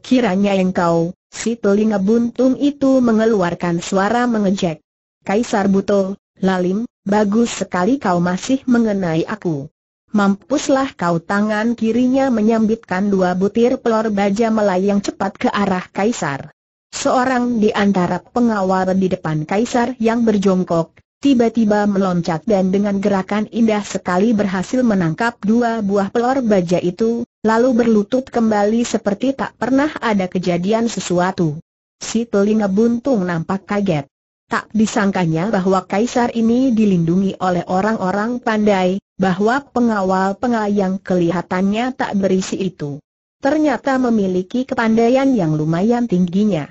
Kiranya engkau, si telinga buntung itu mengeluarkan suara mengejek. Kaisar Buto, Lalim, bagus sekali kau masih mengenai aku. Mampuslah kau tangan kirinya menyambitkan dua butir pelor baja melayang cepat ke arah Kaisar. Seorang di antara pengawal di depan kaisar yang berjongkok, tiba-tiba meloncat dan dengan gerakan indah sekali berhasil menangkap dua buah pelor baja itu, lalu berlutut kembali seperti tak pernah ada kejadian sesuatu. Si telinga buntung nampak kaget. Tak disangkanya bahwa kaisar ini dilindungi oleh orang-orang pandai, bahwa pengawal-pengawal yang kelihatannya tak berisi itu ternyata memiliki kepandaian yang lumayan tingginya.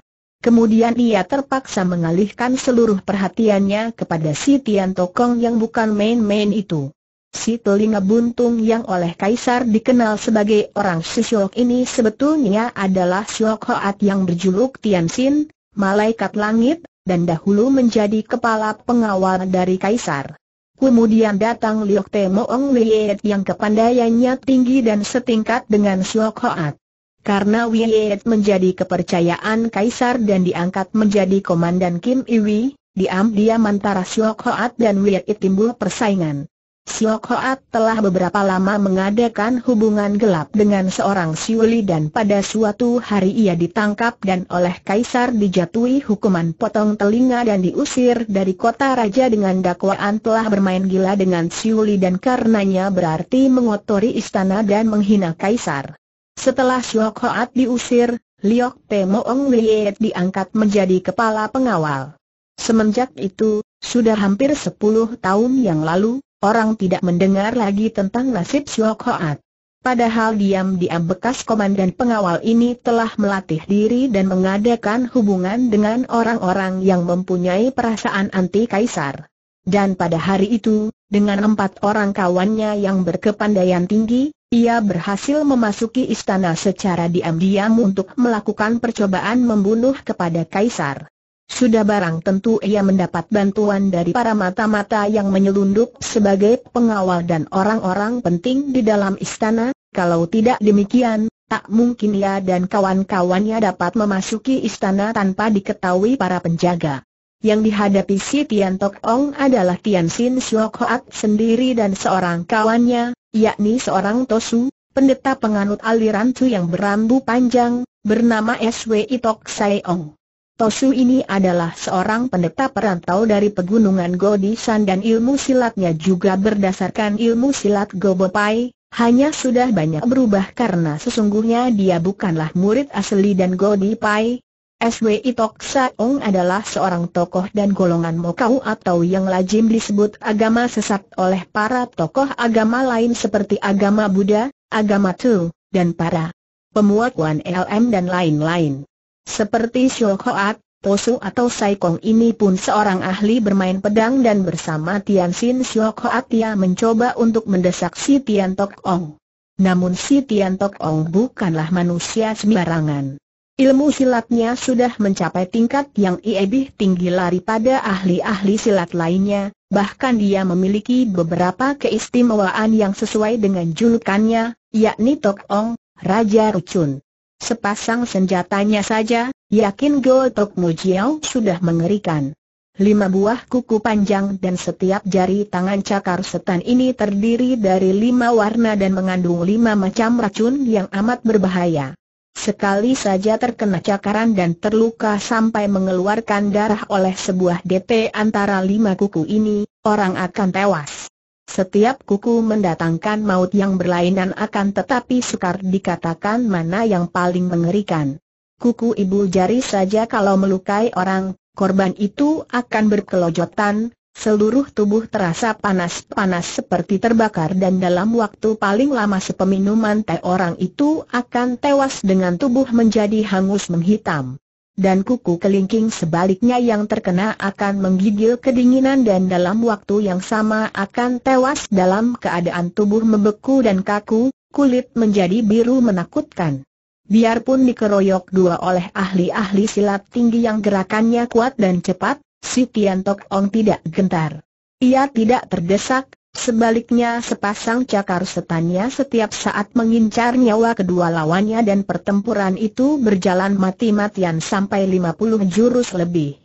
Kemudian ia terpaksa mengalihkan seluruh perhatiannya kepada si Tian Tokong yang bukan main-main itu. Si telinga buntung yang oleh Kaisar dikenal sebagai orang Siok ini sebetulnya adalah Siok Hoat yang berjuluk Tian Sin, Malaikat Langit, dan dahulu menjadi kepala pengawal dari Kaisar. Kemudian datang Liok Temo Ong Liet yang kepandaiannya tinggi dan setingkat dengan Siok Hoat. Karena Wiyet menjadi kepercayaan kaisar dan diangkat menjadi komandan Kim Iwi, diam-diam antara Siok Hoat dan Wiyet timbul persaingan. Siok Hoat telah beberapa lama mengadakan hubungan gelap dengan seorang Siuli dan pada suatu hari ia ditangkap dan oleh kaisar dijatuhi hukuman potong telinga dan diusir dari kota raja dengan dakwaan telah bermain gila dengan Siuli dan karenanya berarti mengotori istana dan menghina kaisar. Setelah Siok Hoat diusir, Liok Pe Moong Liet diangkat menjadi kepala pengawal. Semenjak itu, sudah hampir 10 tahun yang lalu, orang tidak mendengar lagi tentang nasib Siok Hoat. Padahal diam-diam bekas komandan pengawal ini telah melatih diri dan mengadakan hubungan dengan orang-orang yang mempunyai perasaan anti kaisar. Dan pada hari itu, dengan empat orang kawannya yang berkepandaian tinggi, ia berhasil memasuki istana secara diam-diam untuk melakukan percobaan membunuh kepada Kaisar. Sudah barang tentu ia mendapat bantuan dari para mata-mata yang menyelundup sebagai pengawal dan orang-orang penting di dalam istana, kalau tidak demikian, tak mungkin ia dan kawan-kawannya dapat memasuki istana tanpa diketahui para penjaga yang dihadapi si Tian Tok Ong adalah Tian Sin Siok Hoat sendiri dan seorang kawannya, yakni seorang Tosu, pendeta penganut aliran Chu yang berambu panjang, bernama SW Itok Sai Ong. Tosu ini adalah seorang pendeta perantau dari pegunungan Godisan dan ilmu silatnya juga berdasarkan ilmu silat Gobopai, hanya sudah banyak berubah karena sesungguhnya dia bukanlah murid asli dan Godipai, SWI Tok Saong adalah seorang tokoh dan golongan Mokau atau yang lazim disebut agama sesat oleh para tokoh agama lain seperti agama Buddha, agama Tu, dan para pemuakuan LM dan lain-lain. Seperti Xiu Hoat, Tosu atau Saikong ini pun seorang ahli bermain pedang dan bersama Tian Xin Xiu Hoat ia mencoba untuk mendesak si Tian Tok Ong. Namun si Tian Tok Ong bukanlah manusia sembarangan. Ilmu silatnya sudah mencapai tingkat yang lebih tinggi lari pada ahli-ahli silat lainnya, bahkan dia memiliki beberapa keistimewaan yang sesuai dengan julukannya, yakni Tok Ong, Raja Rucun. Sepasang senjatanya saja, yakin gol Tok Jiao sudah mengerikan. Lima buah kuku panjang dan setiap jari tangan cakar setan ini terdiri dari lima warna dan mengandung lima macam racun yang amat berbahaya. Sekali saja terkena cakaran dan terluka sampai mengeluarkan darah oleh sebuah DP antara lima kuku ini, orang akan tewas. Setiap kuku mendatangkan maut yang berlainan akan tetapi sukar dikatakan mana yang paling mengerikan. Kuku ibu jari saja kalau melukai orang, korban itu akan berkelojotan, Seluruh tubuh terasa panas-panas seperti terbakar dan dalam waktu paling lama sepeminuman teh orang itu akan tewas dengan tubuh menjadi hangus menghitam. Dan kuku kelingking sebaliknya yang terkena akan menggigil kedinginan dan dalam waktu yang sama akan tewas dalam keadaan tubuh membeku dan kaku, kulit menjadi biru menakutkan. Biarpun dikeroyok dua oleh ahli-ahli silat tinggi yang gerakannya kuat dan cepat, si Tian Tok Ong tidak gentar. Ia tidak terdesak, Sebaliknya sepasang cakar setannya setiap saat mengincar nyawa kedua lawannya dan pertempuran itu berjalan mati-matian sampai 50 jurus lebih.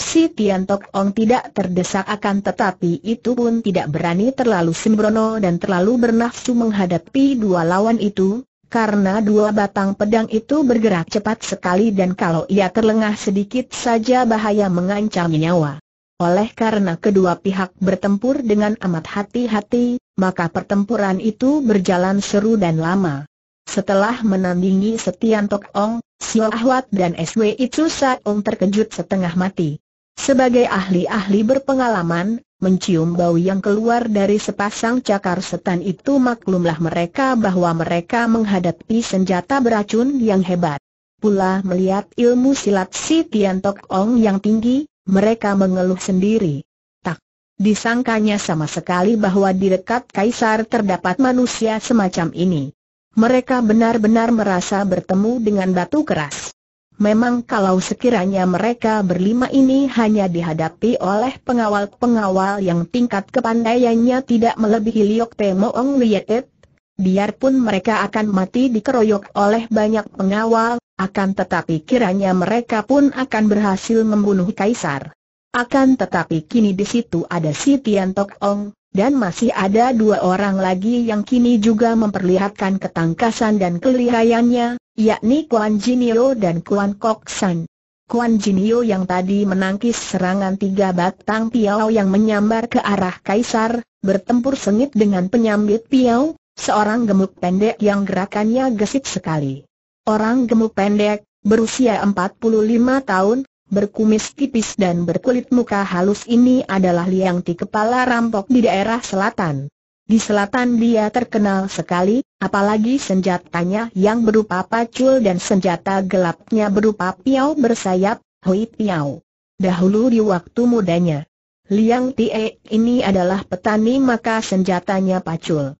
Si Tian Tok Ong tidak terdesak akan tetapi itu pun tidak berani terlalu sembrono dan terlalu bernafsu menghadapi dua lawan itu, karena dua batang pedang itu bergerak cepat sekali dan kalau ia terlengah sedikit saja bahaya mengancam nyawa. Oleh karena kedua pihak bertempur dengan amat hati-hati, maka pertempuran itu berjalan seru dan lama. Setelah menandingi Setian Tok Ong, Sio Ahwat dan SW Itu Ong terkejut setengah mati. Sebagai ahli-ahli berpengalaman, mencium bau yang keluar dari sepasang cakar setan itu maklumlah mereka bahwa mereka menghadapi senjata beracun yang hebat. Pula melihat ilmu silat si Tian Tok Ong yang tinggi, mereka mengeluh sendiri. Tak disangkanya sama sekali bahwa di dekat kaisar terdapat manusia semacam ini. Mereka benar-benar merasa bertemu dengan batu keras. Memang kalau sekiranya mereka berlima ini hanya dihadapi oleh pengawal-pengawal yang tingkat kepandaiannya tidak melebihi Liok Te Moong Lietet, biarpun mereka akan mati dikeroyok oleh banyak pengawal, akan tetapi kiranya mereka pun akan berhasil membunuh Kaisar. Akan tetapi kini di situ ada si Tian Tok Ong, dan masih ada dua orang lagi yang kini juga memperlihatkan ketangkasan dan kelihayannya, yakni Kuan Jinio dan Kuan Kok San. Kuan Jinio yang tadi menangkis serangan tiga batang piau yang menyambar ke arah kaisar, bertempur sengit dengan penyambit piau, seorang gemuk pendek yang gerakannya gesit sekali. Orang gemuk pendek, berusia 45 tahun, berkumis tipis dan berkulit muka halus ini adalah Liang Ti kepala rampok di daerah selatan. Di selatan dia terkenal sekali, apalagi senjatanya yang berupa pacul dan senjata gelapnya berupa piau bersayap, hui piau. Dahulu di waktu mudanya, Liang Tie ini adalah petani maka senjatanya pacul.